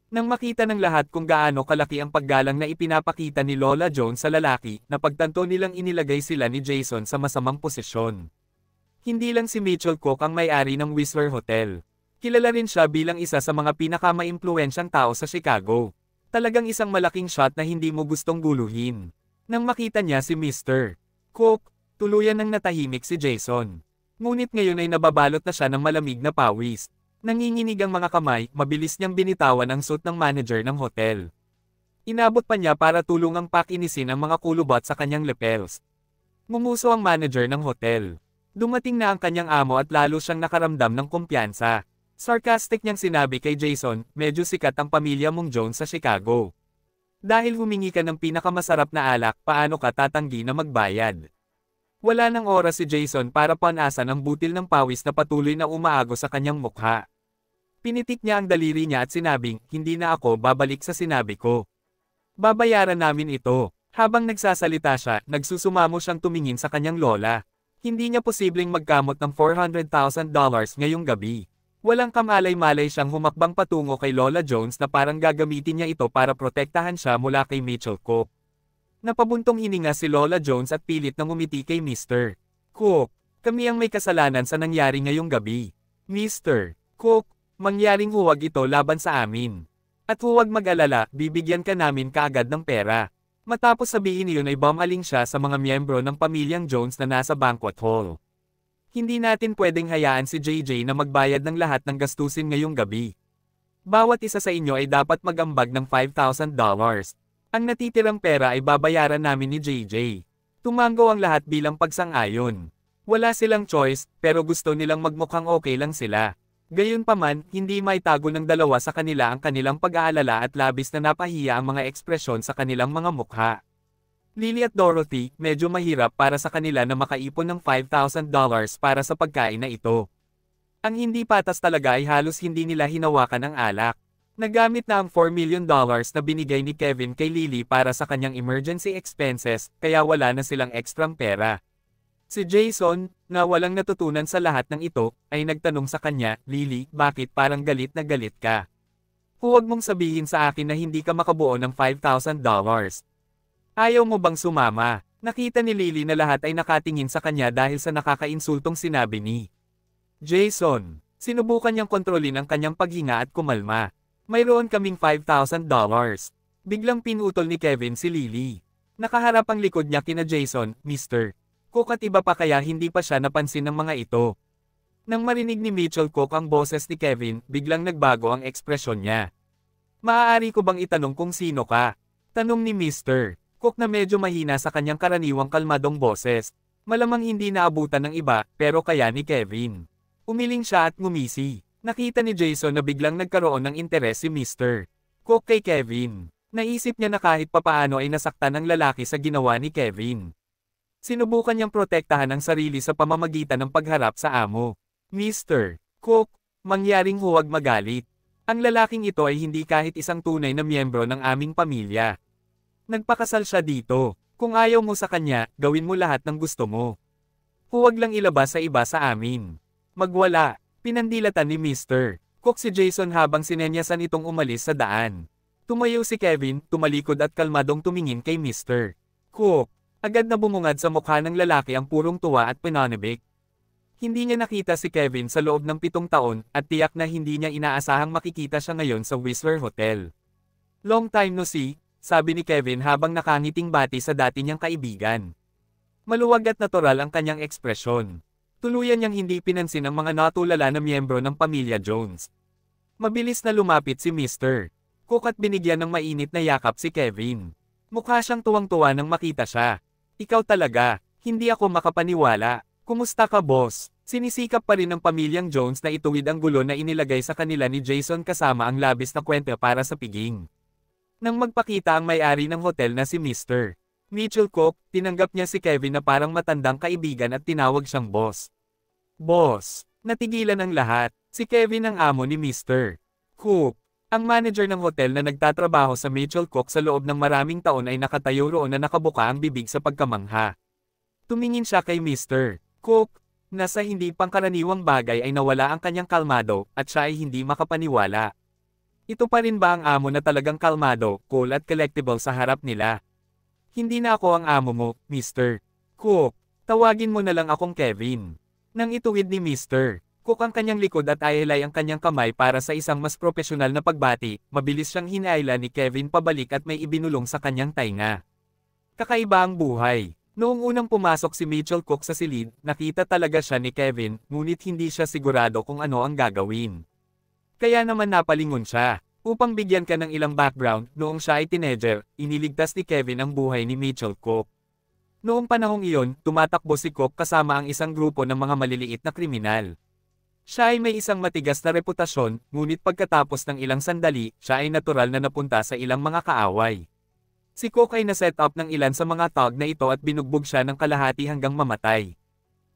Nang makita ng lahat kung gaano kalaki ang paggalang na ipinapakita ni Lola Jones sa lalaki, napagtanto nilang inilagay sila ni Jason sa masamang posisyon. Hindi lang si Mitchell Cook ang may-ari ng Whistler Hotel. Kilala rin siya bilang isa sa mga pinakamaimpluensyang tao sa Chicago. Talagang isang malaking shot na hindi mo gustong guluhin. Nang makita niya si Mr. Cook, tuluyan ng natahimik si Jason. Ngunit ngayon ay nababalot na siya ng malamig na pawis. Nanginginig ang mga kamay, mabilis niyang binitawan ang suit ng manager ng hotel. Inabot pa niya para tulungang pakinisin ang mga kulubot sa kanyang lapels. Mumuso ang manager ng hotel. Dumating na ang kanyang amo at lalo siyang nakaramdam ng kumpiyansa. Sarcastic niyang sinabi kay Jason, medyo sikat ang pamilya mong Jones sa Chicago. Dahil humingi ka ng pinakamasarap na alak, paano ka tatanggi na magbayad? Wala ng oras si Jason para panasan ang butil ng pawis na patuloy na umaago sa kanyang mukha. Pinitik niya ang daliri niya at sinabing, hindi na ako babalik sa sinabi ko. Babayaran namin ito. Habang nagsasalita siya, nagsusumamo siyang tumingin sa kanyang lola. Hindi niya posibleng magkamot ng $400,000 ngayong gabi. Walang kamalay-malay siyang humakbang patungo kay Lola Jones na parang gagamitin niya ito para protektahan siya mula kay Mitchell Cook. Napabuntong hininga si Lola Jones at pilit na ngumiti kay Mr. Cook. Kami ang may kasalanan sa nangyari ngayong gabi. Mr. Cook, mangyaring huwag ito laban sa amin. At huwag mag-alala, bibigyan ka namin kaagad ng pera. Matapos sabihin niyon ay bumaling siya sa mga miyembro ng pamilyang Jones na nasa banquet hall. Hindi natin pwedeng hayaan si JJ na magbayad ng lahat ng gastusin ngayong gabi. Bawat isa sa inyo ay dapat magambag ng $5,000. Ang natitirang pera ay babayaran namin ni JJ. Tumango ang lahat bilang pagsang-ayon. Wala silang choice, pero gusto nilang magmukhang okay lang sila. Gayunpaman, hindi maitago ng dalawa sa kanila ang kanilang pag-aalala at labis na napahiya ang mga ekspresyon sa kanilang mga mukha. Lily at Dorothy, medyo mahirap para sa kanila na makaipon ng $5,000 para sa pagkain na ito. Ang hindi patas talaga ay halos hindi nila hinawakan ang alak. Nagamit na ang $4 million na binigay ni Kevin kay Lily para sa kanyang emergency expenses, kaya wala na silang ekstrang pera. Si Jason, na walang natutunan sa lahat ng ito, ay nagtanong sa kanya, Lily, bakit parang galit na galit ka? Huwag mong sabihin sa akin na hindi ka makabuo ng $5,000. Ayaw mo bang sumama? Nakita ni Lily na lahat ay nakatingin sa kanya dahil sa nakakainsultong sinabi ni Jason. Sinubukan niyang kontrolin ang kanyang paghinga at kumalma. Mayroon kaming $5,000. Biglang pinutol ni Kevin si Lily. Nakaharap ang likod niya kina Jason, Mr. Cook at iba pa kaya hindi pa siya napansin ng mga ito. Nang marinig ni Mitchell Cook ang boses ni Kevin, biglang nagbago ang ekspresyon niya. Maaari ko bang itanong kung sino ka? Tanong ni Mr. Cook na medyo mahina sa kanyang karaniwang kalmadong boses. Malamang hindi naabutan ng iba, pero kaya ni Kevin. Umiling siya at ngumisi. Nakita ni Jason na biglang nagkaroon ng interes si Mr. Cook kay Kevin. Naisip niya na kahit papaano ay nasaktan ng lalaki sa ginawa ni Kevin. Sinubukan niyang protektahan ang sarili sa pamamagitan ng pagharap sa amo. Mr. Cook, mangyaring huwag magalit. Ang lalaking ito ay hindi kahit isang tunay na miyembro ng aming pamilya. Nagpakasal siya dito. Kung ayaw mo sa kanya, gawin mo lahat ng gusto mo. Huwag lang ilabas sa iba sa amin. Magwala, pinandilatan ni Mr. Cook si Jason habang sinenyasan itong umalis sa daan. Tumayo si Kevin, tumalikod at kalmadong tumingin kay Mr. Cook. Agad na bumungad sa mukha ng lalaki ang purong tuwa at pananabik. Hindi niya nakita si Kevin sa loob ng pitong taon at tiyak na hindi niya inaasahang makikita siya ngayon sa Whistler Hotel. Long time no see, sabi ni Kevin habang nakangiting bati sa dati niyang kaibigan. Maluwag at natural ang kanyang ekspresyon. Tuluyan niyang hindi pinansin ang mga natulala na miyembro ng pamilya Jones. Mabilis na lumapit si Mr. Cook at binigyan ng mainit na yakap si Kevin. Mukha siyang tuwang-tuwa nang makita siya. Ikaw talaga, hindi ako makapaniwala. Kumusta ka boss? Sinisikap pa rin ng pamilyang Jones na ituwid ang gulo na inilagay sa kanila ni Jason kasama ang labis na kwenta para sa piging. Nang magpakita ang may-ari ng hotel na si Mr. Mitchell Cook, tinanggap niya si Kevin na parang matandang kaibigan at tinawag siyang boss. Boss, natigilan ang lahat, si Kevin ang amo ni Mr. Cook, ang manager ng hotel na nagtatrabaho sa Mitchell Cook sa loob ng maraming taon ay nakatayo roon na nakabuka ang bibig sa pagkamangha. Tumingin siya kay Mr. Cook, na sa hindi pangkaraniwang bagay ay nawala ang kanyang kalmado at siya ay hindi makapaniwala. Ito pa rin ba ang amo na talagang kalmado, cool at collectible sa harap nila? Hindi na ako ang amo mo, Mr. Cook. Tawagin mo na lang akong Kevin. Nang ituwid ni Mr. Cook ang kanyang likod at ahilay ang kanyang kamay para sa isang mas propesyonal na pagbati, mabilis siyang hinaila ni Kevin pabalik at may ibinulong sa kanyang tainga. Kakaiba ang buhay. Noong unang pumasok si Mitchell Cook sa silid, nakita talaga siya ni Kevin, ngunit hindi siya sigurado kung ano ang gagawin. Kaya naman napalingon siya. Upang bigyan ka ng ilang background, noong siya ay teenager, iniligtas ni Kevin ang buhay ni Mitchell Cook. Noong panahong iyon, tumatakbo si Cook kasama ang isang grupo ng mga maliliit na kriminal. Siya ay may isang matigas na reputasyon, ngunit pagkatapos ng ilang sandali, siya ay natural na napunta sa ilang mga kaaway. Si Cook ay naset up ng ilan sa mga tag na ito at binugbog siya ng kalahati hanggang mamatay.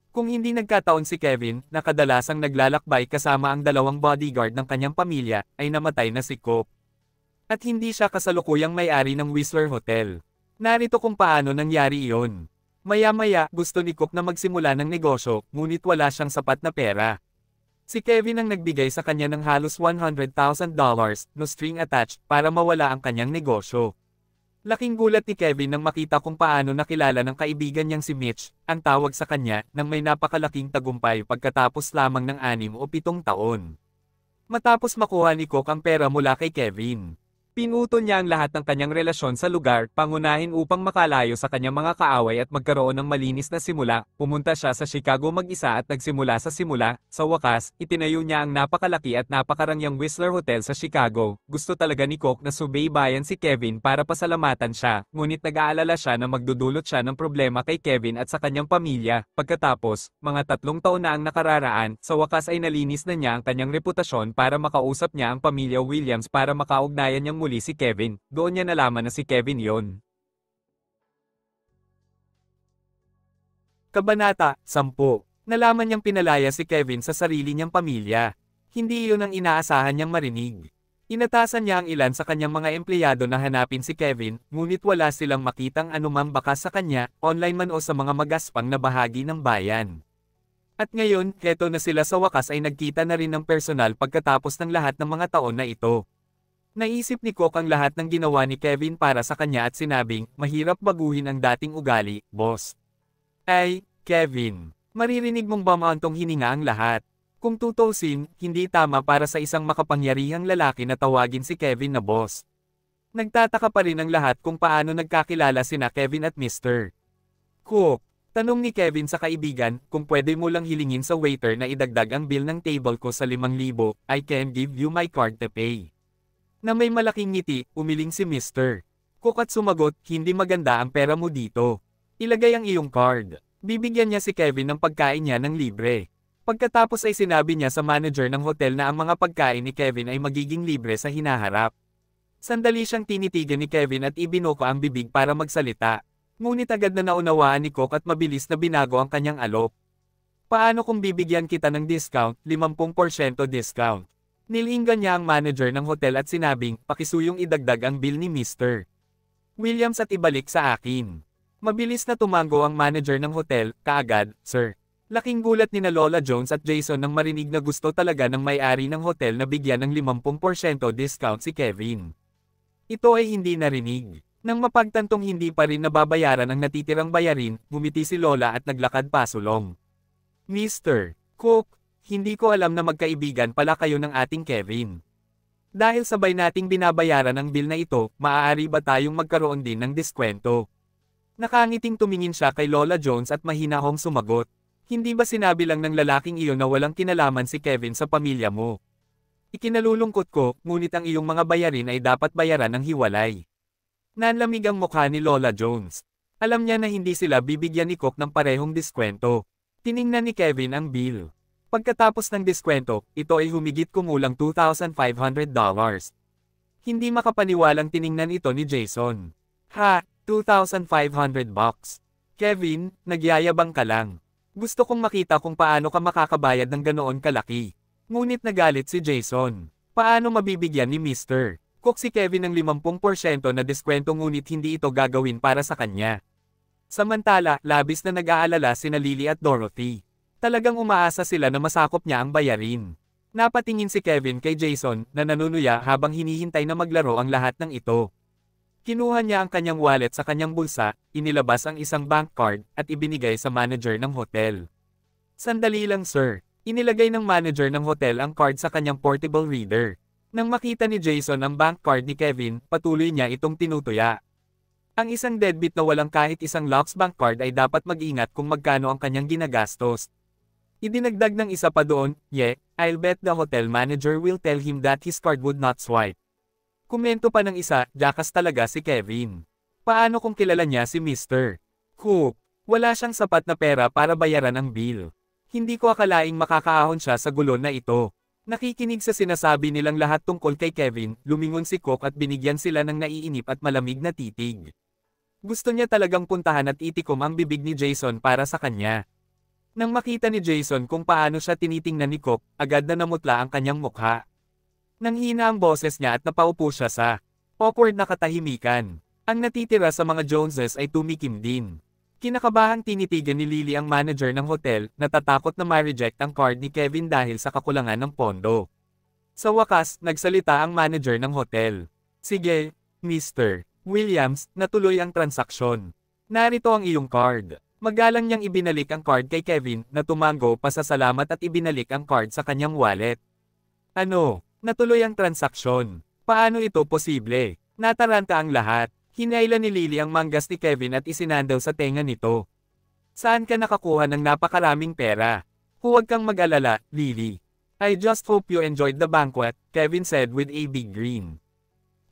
Kung hindi nagkataon si Kevin, na kadalasang naglalakbay kasama ang dalawang bodyguard ng kanyang pamilya, ay namatay na si Cook. At hindi siya kasalukuyang may-ari ng Whistler Hotel. Narito kung paano nangyari iyon. Maya-maya, gusto ni Cook na magsimula ng negosyo, ngunit wala siyang sapat na pera. Si Kevin ang nagbigay sa kanya ng halos $100,000 no string attached para mawala ang kanyang negosyo. Laking gulat ni Kevin nang makita kung paano nakilala ng kaibigan niyang si Mitch, ang tawag sa kanya, nang may napakalaking tagumpay pagkatapos lamang ng anim o pitong taon. Matapos makuha ni Cook ang pera mula kay Kevin, Pinutol niya ang lahat ng kanyang relasyon sa lugar, pangunahin upang makalayo sa kanyang mga kaaway at magkaroon ng malinis na simula. Pumunta siya sa Chicago mag-isa at nagsimula sa simula. Sa wakas, itinayo niya ang napakalaki at napakarangyang Whistler Hotel sa Chicago. Gusto talaga ni Cook na subaybayan si Kevin para pasalamatan siya, ngunit nag-aalala siya na magdudulot siya ng problema kay Kevin at sa kanyang pamilya. Pagkatapos, mga tatlong taon na ang nakararaan, sa wakas ay nalinis na niya ang kanyang reputasyon para makausap niya ang pamilya Williams para makaugnayan niyang muli huli si Kevin, doon niya nalaman na si Kevin yon. Kabanata, 10. Nalaman niyang pinalaya si Kevin sa sarili niyang pamilya. Hindi iyon ang inaasahan niyang marinig. Inatasan niya ang ilan sa kanyang mga empleyado na hanapin si Kevin, ngunit wala silang makitang anumang baka sa kanya, online man o sa mga magaspang na bahagi ng bayan. At ngayon, keto na sila sa wakas ay nagkita na rin ng personal pagkatapos ng lahat ng mga taon na ito. Naisip ni Cook ang lahat ng ginawa ni Kevin para sa kanya at sinabing, mahirap baguhin ang dating ugali, boss. Ay, Kevin, maririnig mong bamaantong hininga ang lahat. Kung tutusin, hindi tama para sa isang makapangyarihang lalaki na tawagin si Kevin na boss. Nagtataka pa rin ang lahat kung paano nagkakilala sina Kevin at Mr. Cook. Tanong ni Kevin sa kaibigan, kung pwede mo lang hilingin sa waiter na idagdag ang bill ng table ko sa 5,000, I can give you my card to pay na may malaking ngiti, umiling si Mr. Cook at sumagot, hindi maganda ang pera mo dito. Ilagay ang iyong card. Bibigyan niya si Kevin ng pagkain niya ng libre. Pagkatapos ay sinabi niya sa manager ng hotel na ang mga pagkain ni Kevin ay magiging libre sa hinaharap. Sandali siyang tinitigan ni Kevin at ibinoko ang bibig para magsalita. Ngunit agad na naunawaan ni Cook at mabilis na binago ang kanyang alok. Paano kung bibigyan kita ng discount, 50% discount? Nilinggan niya ang manager ng hotel at sinabing, pakisuyong idagdag ang bill ni Mr. Williams at ibalik sa akin. Mabilis na tumango ang manager ng hotel, kaagad, sir. Laking gulat ni na Lola Jones at Jason nang marinig na gusto talaga ng may-ari ng hotel na bigyan ng 50% discount si Kevin. Ito ay hindi narinig. Nang mapagtantong hindi pa rin nababayaran ang natitirang bayarin, gumiti si Lola at naglakad pasulong. Mr. Cook, hindi ko alam na magkaibigan pala kayo ng ating Kevin. Dahil sabay nating binabayaran ang bill na ito, maaari ba tayong magkaroon din ng diskwento? Nakangiting tumingin siya kay Lola Jones at mahinahong sumagot. Hindi ba sinabi lang ng lalaking iyon na walang kinalaman si Kevin sa pamilya mo? Ikinalulungkot ko, ngunit ang iyong mga bayarin ay dapat bayaran ng hiwalay. Nanlamig ang mukha ni Lola Jones. Alam niya na hindi sila bibigyan ni Cook ng parehong diskwento. Tiningnan ni Kevin ang bill. Pagkatapos ng diskwento, ito ay humigit kumulang $2,500. Hindi makapaniwalang tiningnan ito ni Jason. Ha, 2,500 bucks. Kevin, nagyayabang ka lang. Gusto kong makita kung paano ka makakabayad ng ganoon kalaki. Ngunit nagalit si Jason. Paano mabibigyan ni Mr. Cook si Kevin ng 50% na diskwento ngunit hindi ito gagawin para sa kanya. Samantala, labis na nag-aalala si Lily at Dorothy. Talagang umaasa sila na masakop niya ang bayarin. Napatingin si Kevin kay Jason na nanunuya habang hinihintay na maglaro ang lahat ng ito. Kinuha niya ang kanyang wallet sa kanyang bulsa, inilabas ang isang bank card at ibinigay sa manager ng hotel. Sandali lang sir, inilagay ng manager ng hotel ang card sa kanyang portable reader. Nang makita ni Jason ang bank card ni Kevin, patuloy niya itong tinutuya. Ang isang deadbeat na walang kahit isang Lux bank card ay dapat mag-ingat kung magkano ang kanyang ginagastos, Idinagdag ng isa pa doon, Ye, I'll bet the hotel manager will tell him that his card would not swipe. Kumento pa ng isa, jakas talaga si Kevin. Paano kung kilala niya si Mr. Hook? Wala siyang sapat na pera para bayaran ang bill. Hindi ko akalaing makakaahon siya sa gulo na ito. Nakikinig sa sinasabi nilang lahat tungkol kay Kevin, lumingon si Cook at binigyan sila ng naiinip at malamig na titig. Gusto niya talagang puntahan at itikom ang bibig ni Jason para sa kanya. Nang makita ni Jason kung paano siya tinitingnan ni Cook, agad na namutla ang kanyang mukha. Nanghina ang boses niya at napaupo siya sa awkward na katahimikan. Ang natitira sa mga Joneses ay tumikim din. Kinakabahang tinitigan ni Lily ang manager ng hotel, natatakot na ma-reject ang card ni Kevin dahil sa kakulangan ng pondo. Sa wakas, nagsalita ang manager ng hotel. Sige, Mr. Williams, natuloy ang transaksyon. Narito ang iyong card. Magalang niyang ibinalik ang card kay Kevin na tumango pa sa salamat at ibinalik ang card sa kanyang wallet. Ano? Natuloy ang transaksyon. Paano ito posible? Nataranta ang lahat. Hinailan ni Lily ang manggas ni Kevin at isinandaw sa tenga nito. Saan ka nakakuha ng napakaraming pera? Huwag kang mag-alala, Lily. I just hope you enjoyed the banquet, Kevin said with a big grin.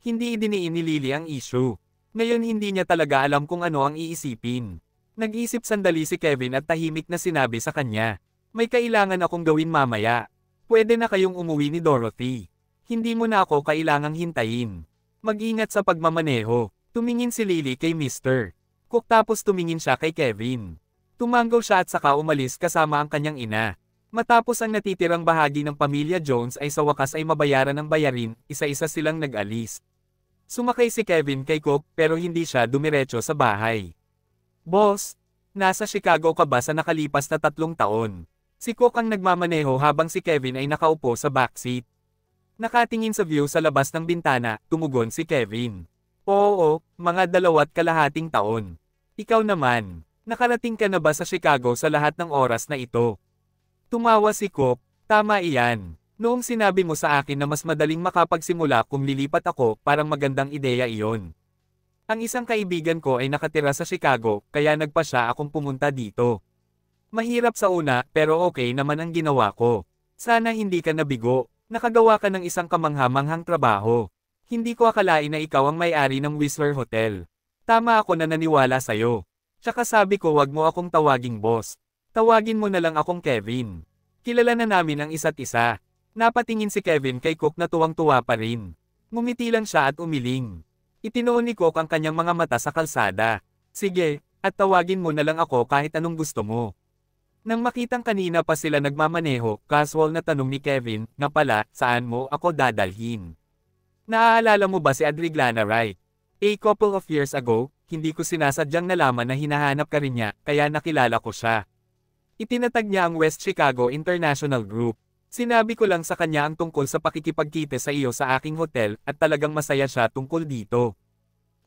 Hindi idiniin ni Lily ang issue. Ngayon hindi niya talaga alam kung ano ang iisipin. Nag-isip sandali si Kevin at tahimik na sinabi sa kanya, May kailangan akong gawin mamaya. Pwede na kayong umuwi ni Dorothy. Hindi mo na ako kailangang hintayin. Mag-ingat sa pagmamaneho. Tumingin si Lily kay Mr. Cook tapos tumingin siya kay Kevin. Tumanggaw siya at saka umalis kasama ang kanyang ina. Matapos ang natitirang bahagi ng pamilya Jones ay sa wakas ay mabayaran ng bayarin, isa-isa silang nag-alis. Sumakay si Kevin kay Cook pero hindi siya dumiretso sa bahay. Boss, nasa Chicago ka ba sa nakalipas na tatlong taon? Si Cook ang nagmamaneho habang si Kevin ay nakaupo sa backseat. Nakatingin sa view sa labas ng bintana, tumugon si Kevin. Oo, mga dalawat kalahating taon. Ikaw naman, nakarating ka na ba sa Chicago sa lahat ng oras na ito? Tumawa si Cook, tama iyan. Noong sinabi mo sa akin na mas madaling makapagsimula kung lilipat ako, parang magandang ideya iyon. Ang isang kaibigan ko ay nakatira sa Chicago, kaya nagpa siya akong pumunta dito. Mahirap sa una, pero okay naman ang ginawa ko. Sana hindi ka nabigo. Nakagawa ka ng isang kamanghamanghang trabaho. Hindi ko akalain na ikaw ang may-ari ng Whistler Hotel. Tama ako na naniwala sa'yo. Tsaka sabi ko wag mo akong tawaging boss. Tawagin mo na lang akong Kevin. Kilala na namin ang isa't isa. Napatingin si Kevin kay Cook na tuwang-tuwa pa rin. Ngumiti lang siya at umiling. Itinoon ni Cook ang kanyang mga mata sa kalsada. Sige, at tawagin mo na lang ako kahit anong gusto mo. Nang makitang kanina pa sila nagmamaneho, casual na tanong ni Kevin, na pala, saan mo ako dadalhin? Naaalala mo ba si Adriglana Wright? A couple of years ago, hindi ko sinasadyang nalaman na hinahanap ka rin niya, kaya nakilala ko siya. Itinatag niya ang West Chicago International Group. Sinabi ko lang sa kanya ang tungkol sa pakikipagkite sa iyo sa aking hotel, at talagang masaya siya tungkol dito.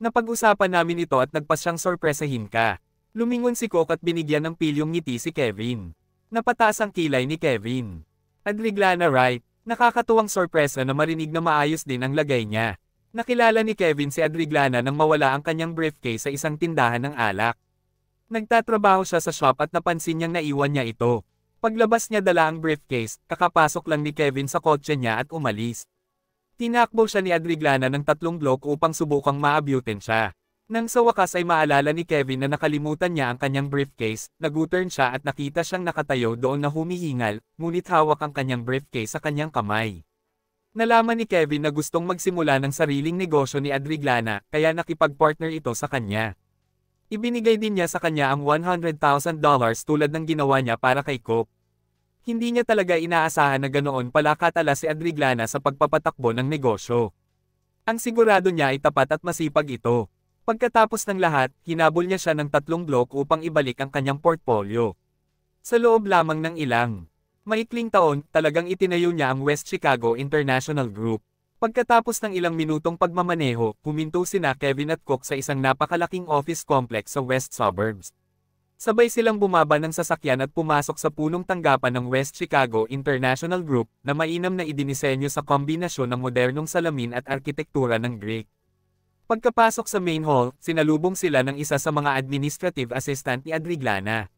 Napag-usapan namin ito at nagpas siyang sorpresahin ka. Lumingon si Coke at binigyan ng pilyong ngiti si Kevin. Napataas ang kilay ni Kevin. Adligla na right, nakakatuwang sorpresa na marinig na maayos din ang lagay niya. Nakilala ni Kevin si Adriglana nang mawala ang kanyang briefcase sa isang tindahan ng alak. Nagtatrabaho siya sa shop at napansin niyang naiwan niya ito. Paglabas niya dala ang briefcase, kakapasok lang ni Kevin sa kotse niya at umalis. Tinakbo siya ni Adriglana ng tatlong block upang subukang maabutin siya. Nang sa wakas ay maalala ni Kevin na nakalimutan niya ang kanyang briefcase, nag-turn siya at nakita siyang nakatayo doon na humihingal, ngunit hawak ang kanyang briefcase sa kanyang kamay. Nalaman ni Kevin na gustong magsimula ng sariling negosyo ni Adriglana, kaya nakipag-partner ito sa kanya. Ibinigay din niya sa kanya ang $100,000 tulad ng ginawa niya para kay Cook. Hindi niya talaga inaasahan na ganoon pala katala si Adriglana sa pagpapatakbo ng negosyo. Ang sigurado niya ay tapat at masipag ito. Pagkatapos ng lahat, hinabol niya siya ng tatlong block upang ibalik ang kanyang portfolio. Sa loob lamang ng ilang maikling taon, talagang itinayo niya ang West Chicago International Group. Pagkatapos ng ilang minutong pagmamaneho, huminto sina Kevin at Cook sa isang napakalaking office complex sa West Suburbs. Sabay silang bumaba ng sasakyan at pumasok sa punong tanggapan ng West Chicago International Group na mainam na idinisenyo sa kombinasyon ng modernong salamin at arkitektura ng Greek. Pagkapasok sa main hall, sinalubong sila ng isa sa mga administrative assistant ni Adriglana.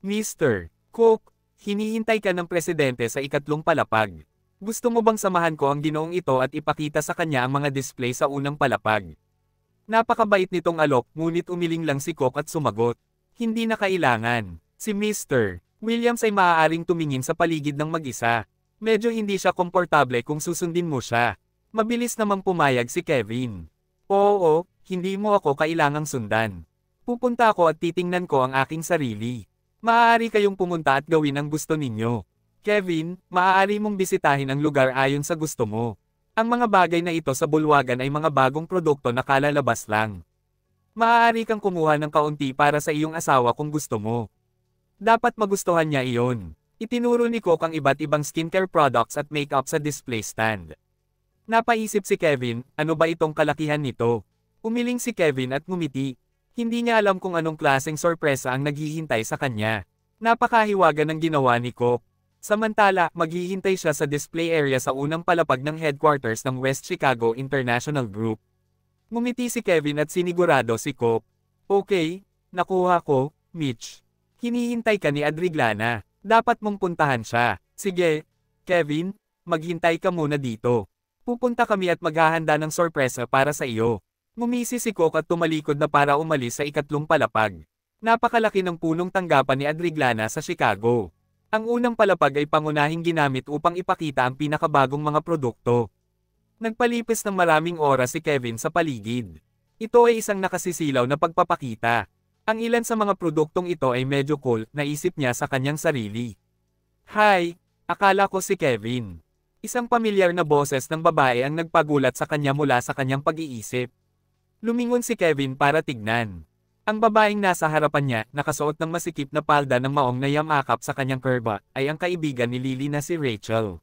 Mr. Cook, hinihintay ka ng presidente sa ikatlong palapag. Gusto mo bang samahan ko ang ginoong ito at ipakita sa kanya ang mga display sa unang palapag? Napakabait nitong alok ngunit umiling lang si Cook at sumagot. Hindi na kailangan. Si Mr. Williams ay maaaring tumingin sa paligid ng mag-isa. Medyo hindi siya komportable kung susundin mo siya. Mabilis namang pumayag si Kevin. Oo, hindi mo ako kailangang sundan. Pupunta ako at titingnan ko ang aking sarili. Maaari kayong pumunta at gawin ang gusto ninyo. Kevin, maaari mong bisitahin ang lugar ayon sa gusto mo. Ang mga bagay na ito sa bulwagan ay mga bagong produkto na kalalabas lang. Maaari kang kumuha ng kaunti para sa iyong asawa kung gusto mo. Dapat magustuhan niya iyon. Itinuro ni Cook ang iba't ibang skincare products at makeup sa display stand. Napaisip si Kevin, ano ba itong kalakihan nito? Umiling si Kevin at ngumiti. Hindi niya alam kung anong klaseng sorpresa ang naghihintay sa kanya. Napakahiwaga ng ginawa ni Cook. Samantala, maghihintay siya sa display area sa unang palapag ng headquarters ng West Chicago International Group. Ngumiti si Kevin at sinigurado si Cope. Okay, nakuha ko, Mitch. Hinihintay ka ni Adriglana. Dapat mong puntahan siya. Sige, Kevin, maghintay ka muna dito. Pupunta kami at maghahanda ng sorpresa para sa iyo. Ngumisi si Coke at tumalikod na para umalis sa ikatlong palapag. Napakalaki ng punong tanggapan ni Adriglana sa Chicago. Ang unang palapag ay pangunahing ginamit upang ipakita ang pinakabagong mga produkto. Nagpalipis ng maraming oras si Kevin sa paligid. Ito ay isang nakasisilaw na pagpapakita. Ang ilan sa mga produktong ito ay medyo cool, naisip niya sa kanyang sarili. Hi, akala ko si Kevin. Isang pamilyar na boses ng babae ang nagpagulat sa kanya mula sa kanyang pag-iisip. Lumingon si Kevin para tignan. Ang babaeng nasa harapan niya, nakasuot ng masikip na palda ng maong na yamakap sa kanyang kerba, ay ang kaibigan ni Lily na si Rachel.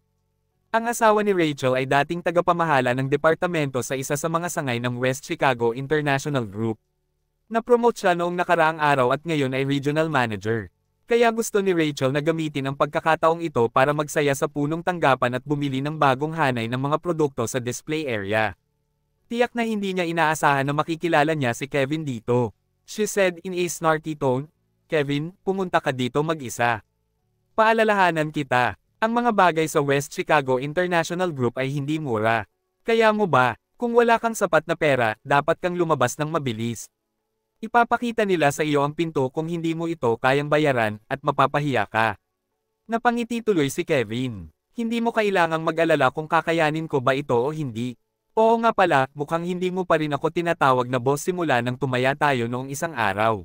Ang asawa ni Rachel ay dating tagapamahala ng departamento sa isa sa mga sangay ng West Chicago International Group. Napromote siya noong nakaraang araw at ngayon ay regional manager. Kaya gusto ni Rachel na gamitin ang pagkakataong ito para magsaya sa punong tanggapan at bumili ng bagong hanay ng mga produkto sa display area. Tiyak na hindi niya inaasahan na makikilala niya si Kevin dito. She said in a snarky tone, Kevin, pumunta ka dito mag-isa. Paalalahanan kita, ang mga bagay sa West Chicago International Group ay hindi mura. Kaya mo ba, kung wala kang sapat na pera, dapat kang lumabas ng mabilis. Ipapakita nila sa iyo ang pinto kung hindi mo ito kayang bayaran, at mapapahiya ka. Napangiti tuloy si Kevin. Hindi mo kailangang mag-alala kung kakayanin ko ba ito o hindi. Oo nga pala, mukhang hindi mo pa rin ako tinatawag na boss simula nang tumaya tayo noong isang araw.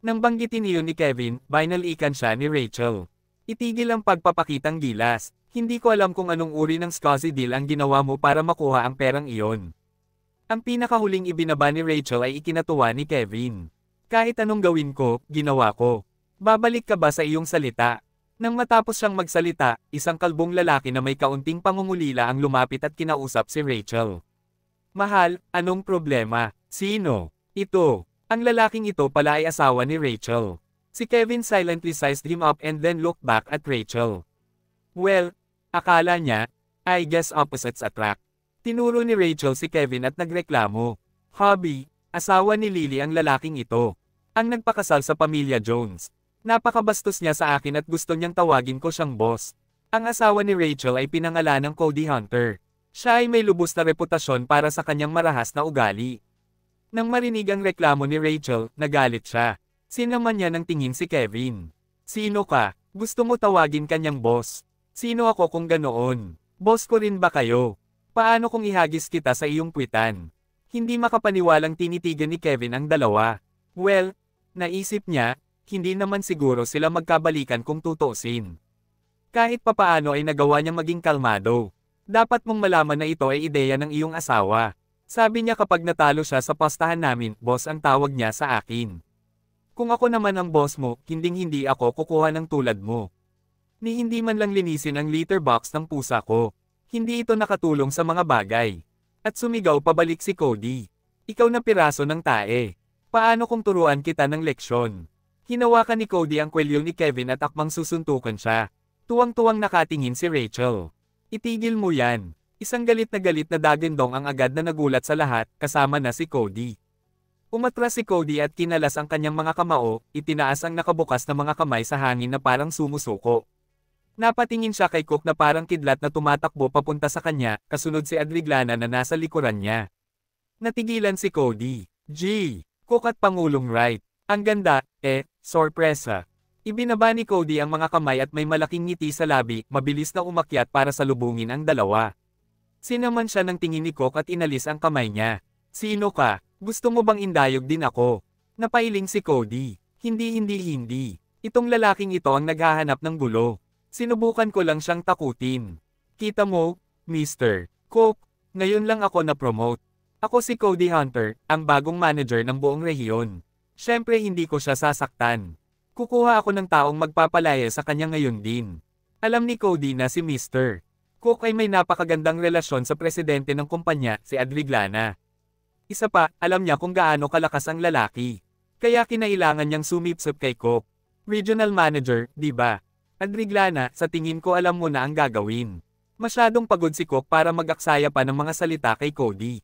Nang banggitin iyon ni Kevin, ikan siya ni Rachel. Itigil ang pagpapakitang gilas. Hindi ko alam kung anong uri ng scuzzy deal ang ginawa mo para makuha ang perang iyon. Ang pinakahuling ibinaba ni Rachel ay ikinatuwa ni Kevin. Kahit anong gawin ko, ginawa ko. Babalik ka ba sa iyong salita? Nang matapos siyang magsalita, isang kalbong lalaki na may kaunting pangungulila ang lumapit at kinausap si Rachel. Mahal, anong problema? Sino? Ito. Ang lalaking ito pala ay asawa ni Rachel. Si Kevin silently sized him up and then looked back at Rachel. Well, akala niya, I guess opposites attract. Tinuro ni Rachel si Kevin at nagreklamo. Hobby, asawa ni Lily ang lalaking ito. Ang nagpakasal sa pamilya Jones. Napakabastos niya sa akin at gusto niyang tawagin ko siyang boss. Ang asawa ni Rachel ay pinangalan ng Cody Hunter. Siya ay may lubos na reputasyon para sa kanyang marahas na ugali. Nang marinig ang reklamo ni Rachel, nagalit siya. Sinaman niya ng tingin si Kevin. Sino ka? Gusto mo tawagin kanyang boss? Sino ako kung ganoon? Boss ko rin ba kayo? Paano kung ihagis kita sa iyong kwitan? Hindi makapaniwalang tinitigan ni Kevin ang dalawa. Well, naisip niya, hindi naman siguro sila magkabalikan kung tutusin. Kahit papaano ay nagawa niyang maging kalmado. Dapat mong malaman na ito ay ideya ng iyong asawa. Sabi niya kapag natalo siya sa pastahan namin, boss ang tawag niya sa akin. Kung ako naman ang boss mo, hinding-hindi ako kukuha ng tulad mo. Ni hindi man lang linisin ang litter box ng pusa ko. Hindi ito nakatulong sa mga bagay. At sumigaw pabalik si Cody. Ikaw na piraso ng tae. Paano kung turuan kita ng leksyon? Hinawakan ni Cody ang kwelyo ni Kevin at akmang susuntukan siya. Tuwang-tuwang nakatingin si Rachel. Itigil mo yan. Isang galit na galit na dagandong ang agad na nagulat sa lahat, kasama na si Cody. Umatras si Cody at kinalas ang kanyang mga kamao, itinaas ang nakabukas na mga kamay sa hangin na parang sumusuko. Napatingin siya kay Cook na parang kidlat na tumatakbo papunta sa kanya, kasunod si Adriglana na nasa likuran niya. Natigilan si Cody. G. Cook at Pangulong Wright. Ang ganda, eh, Sorpresa! Ibinaba ni Cody ang mga kamay at may malaking ngiti sa labi, mabilis na umakyat para salubungin ang dalawa. Sinaman siya ng tingin ni Cook at inalis ang kamay niya. Sino ka? Gusto mo bang indayog din ako? Napailing si Cody. Hindi hindi hindi. Itong lalaking ito ang naghahanap ng gulo. Sinubukan ko lang siyang takutin. Kita mo, Mr. Cook, ngayon lang ako na-promote. Ako si Cody Hunter, ang bagong manager ng buong rehiyon. Siyempre hindi ko siya sasaktan. Kukuha ako ng taong magpapalaya sa kanya ngayon din. Alam ni Cody na si Mr. Cook ay may napakagandang relasyon sa presidente ng kumpanya, si Adriglana. Isa pa, alam niya kung gaano kalakas ang lalaki. Kaya kinailangan niyang sumipsip kay Cook. Regional manager, di ba? Adriglana, sa tingin ko alam mo na ang gagawin. Masyadong pagod si Cook para magaksaya pa ng mga salita kay Cody.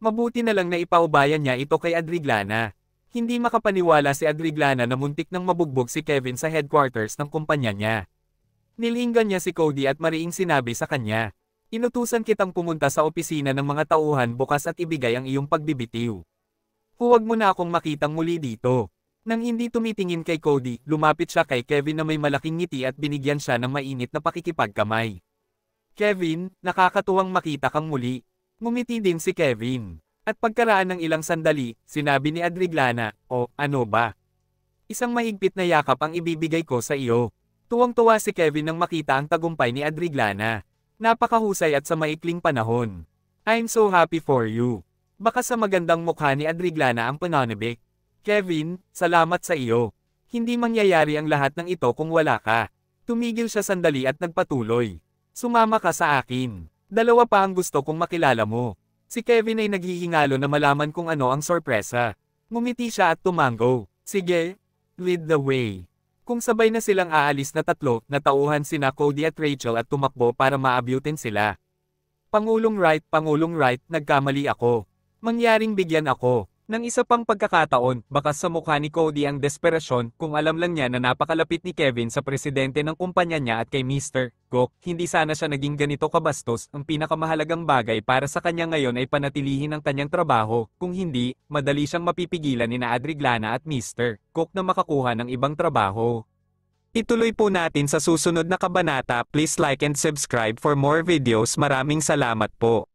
Mabuti na lang na ipaubayan niya ito kay Adriglana. Hindi makapaniwala si Adriglana na muntik nang mabugbog si Kevin sa headquarters ng kumpanya niya. Nilinggan niya si Cody at mariing sinabi sa kanya. Inutusan kitang pumunta sa opisina ng mga tauhan bukas at ibigay ang iyong pagbibitiw. Huwag mo na akong makitang muli dito. Nang hindi tumitingin kay Cody, lumapit siya kay Kevin na may malaking ngiti at binigyan siya ng mainit na pakikipagkamay. Kevin, nakakatuwang makita kang muli. Ngumiti din si Kevin. At pagkaraan ng ilang sandali, sinabi ni Adriglana, O, ano ba? Isang mahigpit na yakap ang ibibigay ko sa iyo. Tuwang-tuwa si Kevin nang makita ang tagumpay ni Adriglana. Napakahusay at sa maikling panahon. I'm so happy for you. Baka sa magandang mukha ni Adriglana ang pananabik. Kevin, salamat sa iyo. Hindi mangyayari ang lahat ng ito kung wala ka. Tumigil siya sandali at nagpatuloy. Sumama ka sa akin. Dalawa pa ang gusto kong makilala mo. Si Kevin ay naghihingalo na malaman kung ano ang sorpresa. Ngumiti siya at tumango. Sige, lead the way. Kung sabay na silang aalis na tatlo, natauhan sina Cody at Rachel at tumakbo para maabutin sila. Pangulong right, Pangulong right, nagkamali ako. Mangyaring bigyan ako. Nang isa pang pagkakataon, baka sa mukha ni Cody ang desperasyon kung alam lang niya na napakalapit ni Kevin sa presidente ng kumpanya niya at kay Mr. Gok, hindi sana siya naging ganito kabastos, ang pinakamahalagang bagay para sa kanya ngayon ay panatilihin ang kanyang trabaho, kung hindi, madali siyang mapipigilan ni na Adriglana at Mr. Gok na makakuha ng ibang trabaho. Ituloy po natin sa susunod na kabanata, please like and subscribe for more videos maraming salamat po.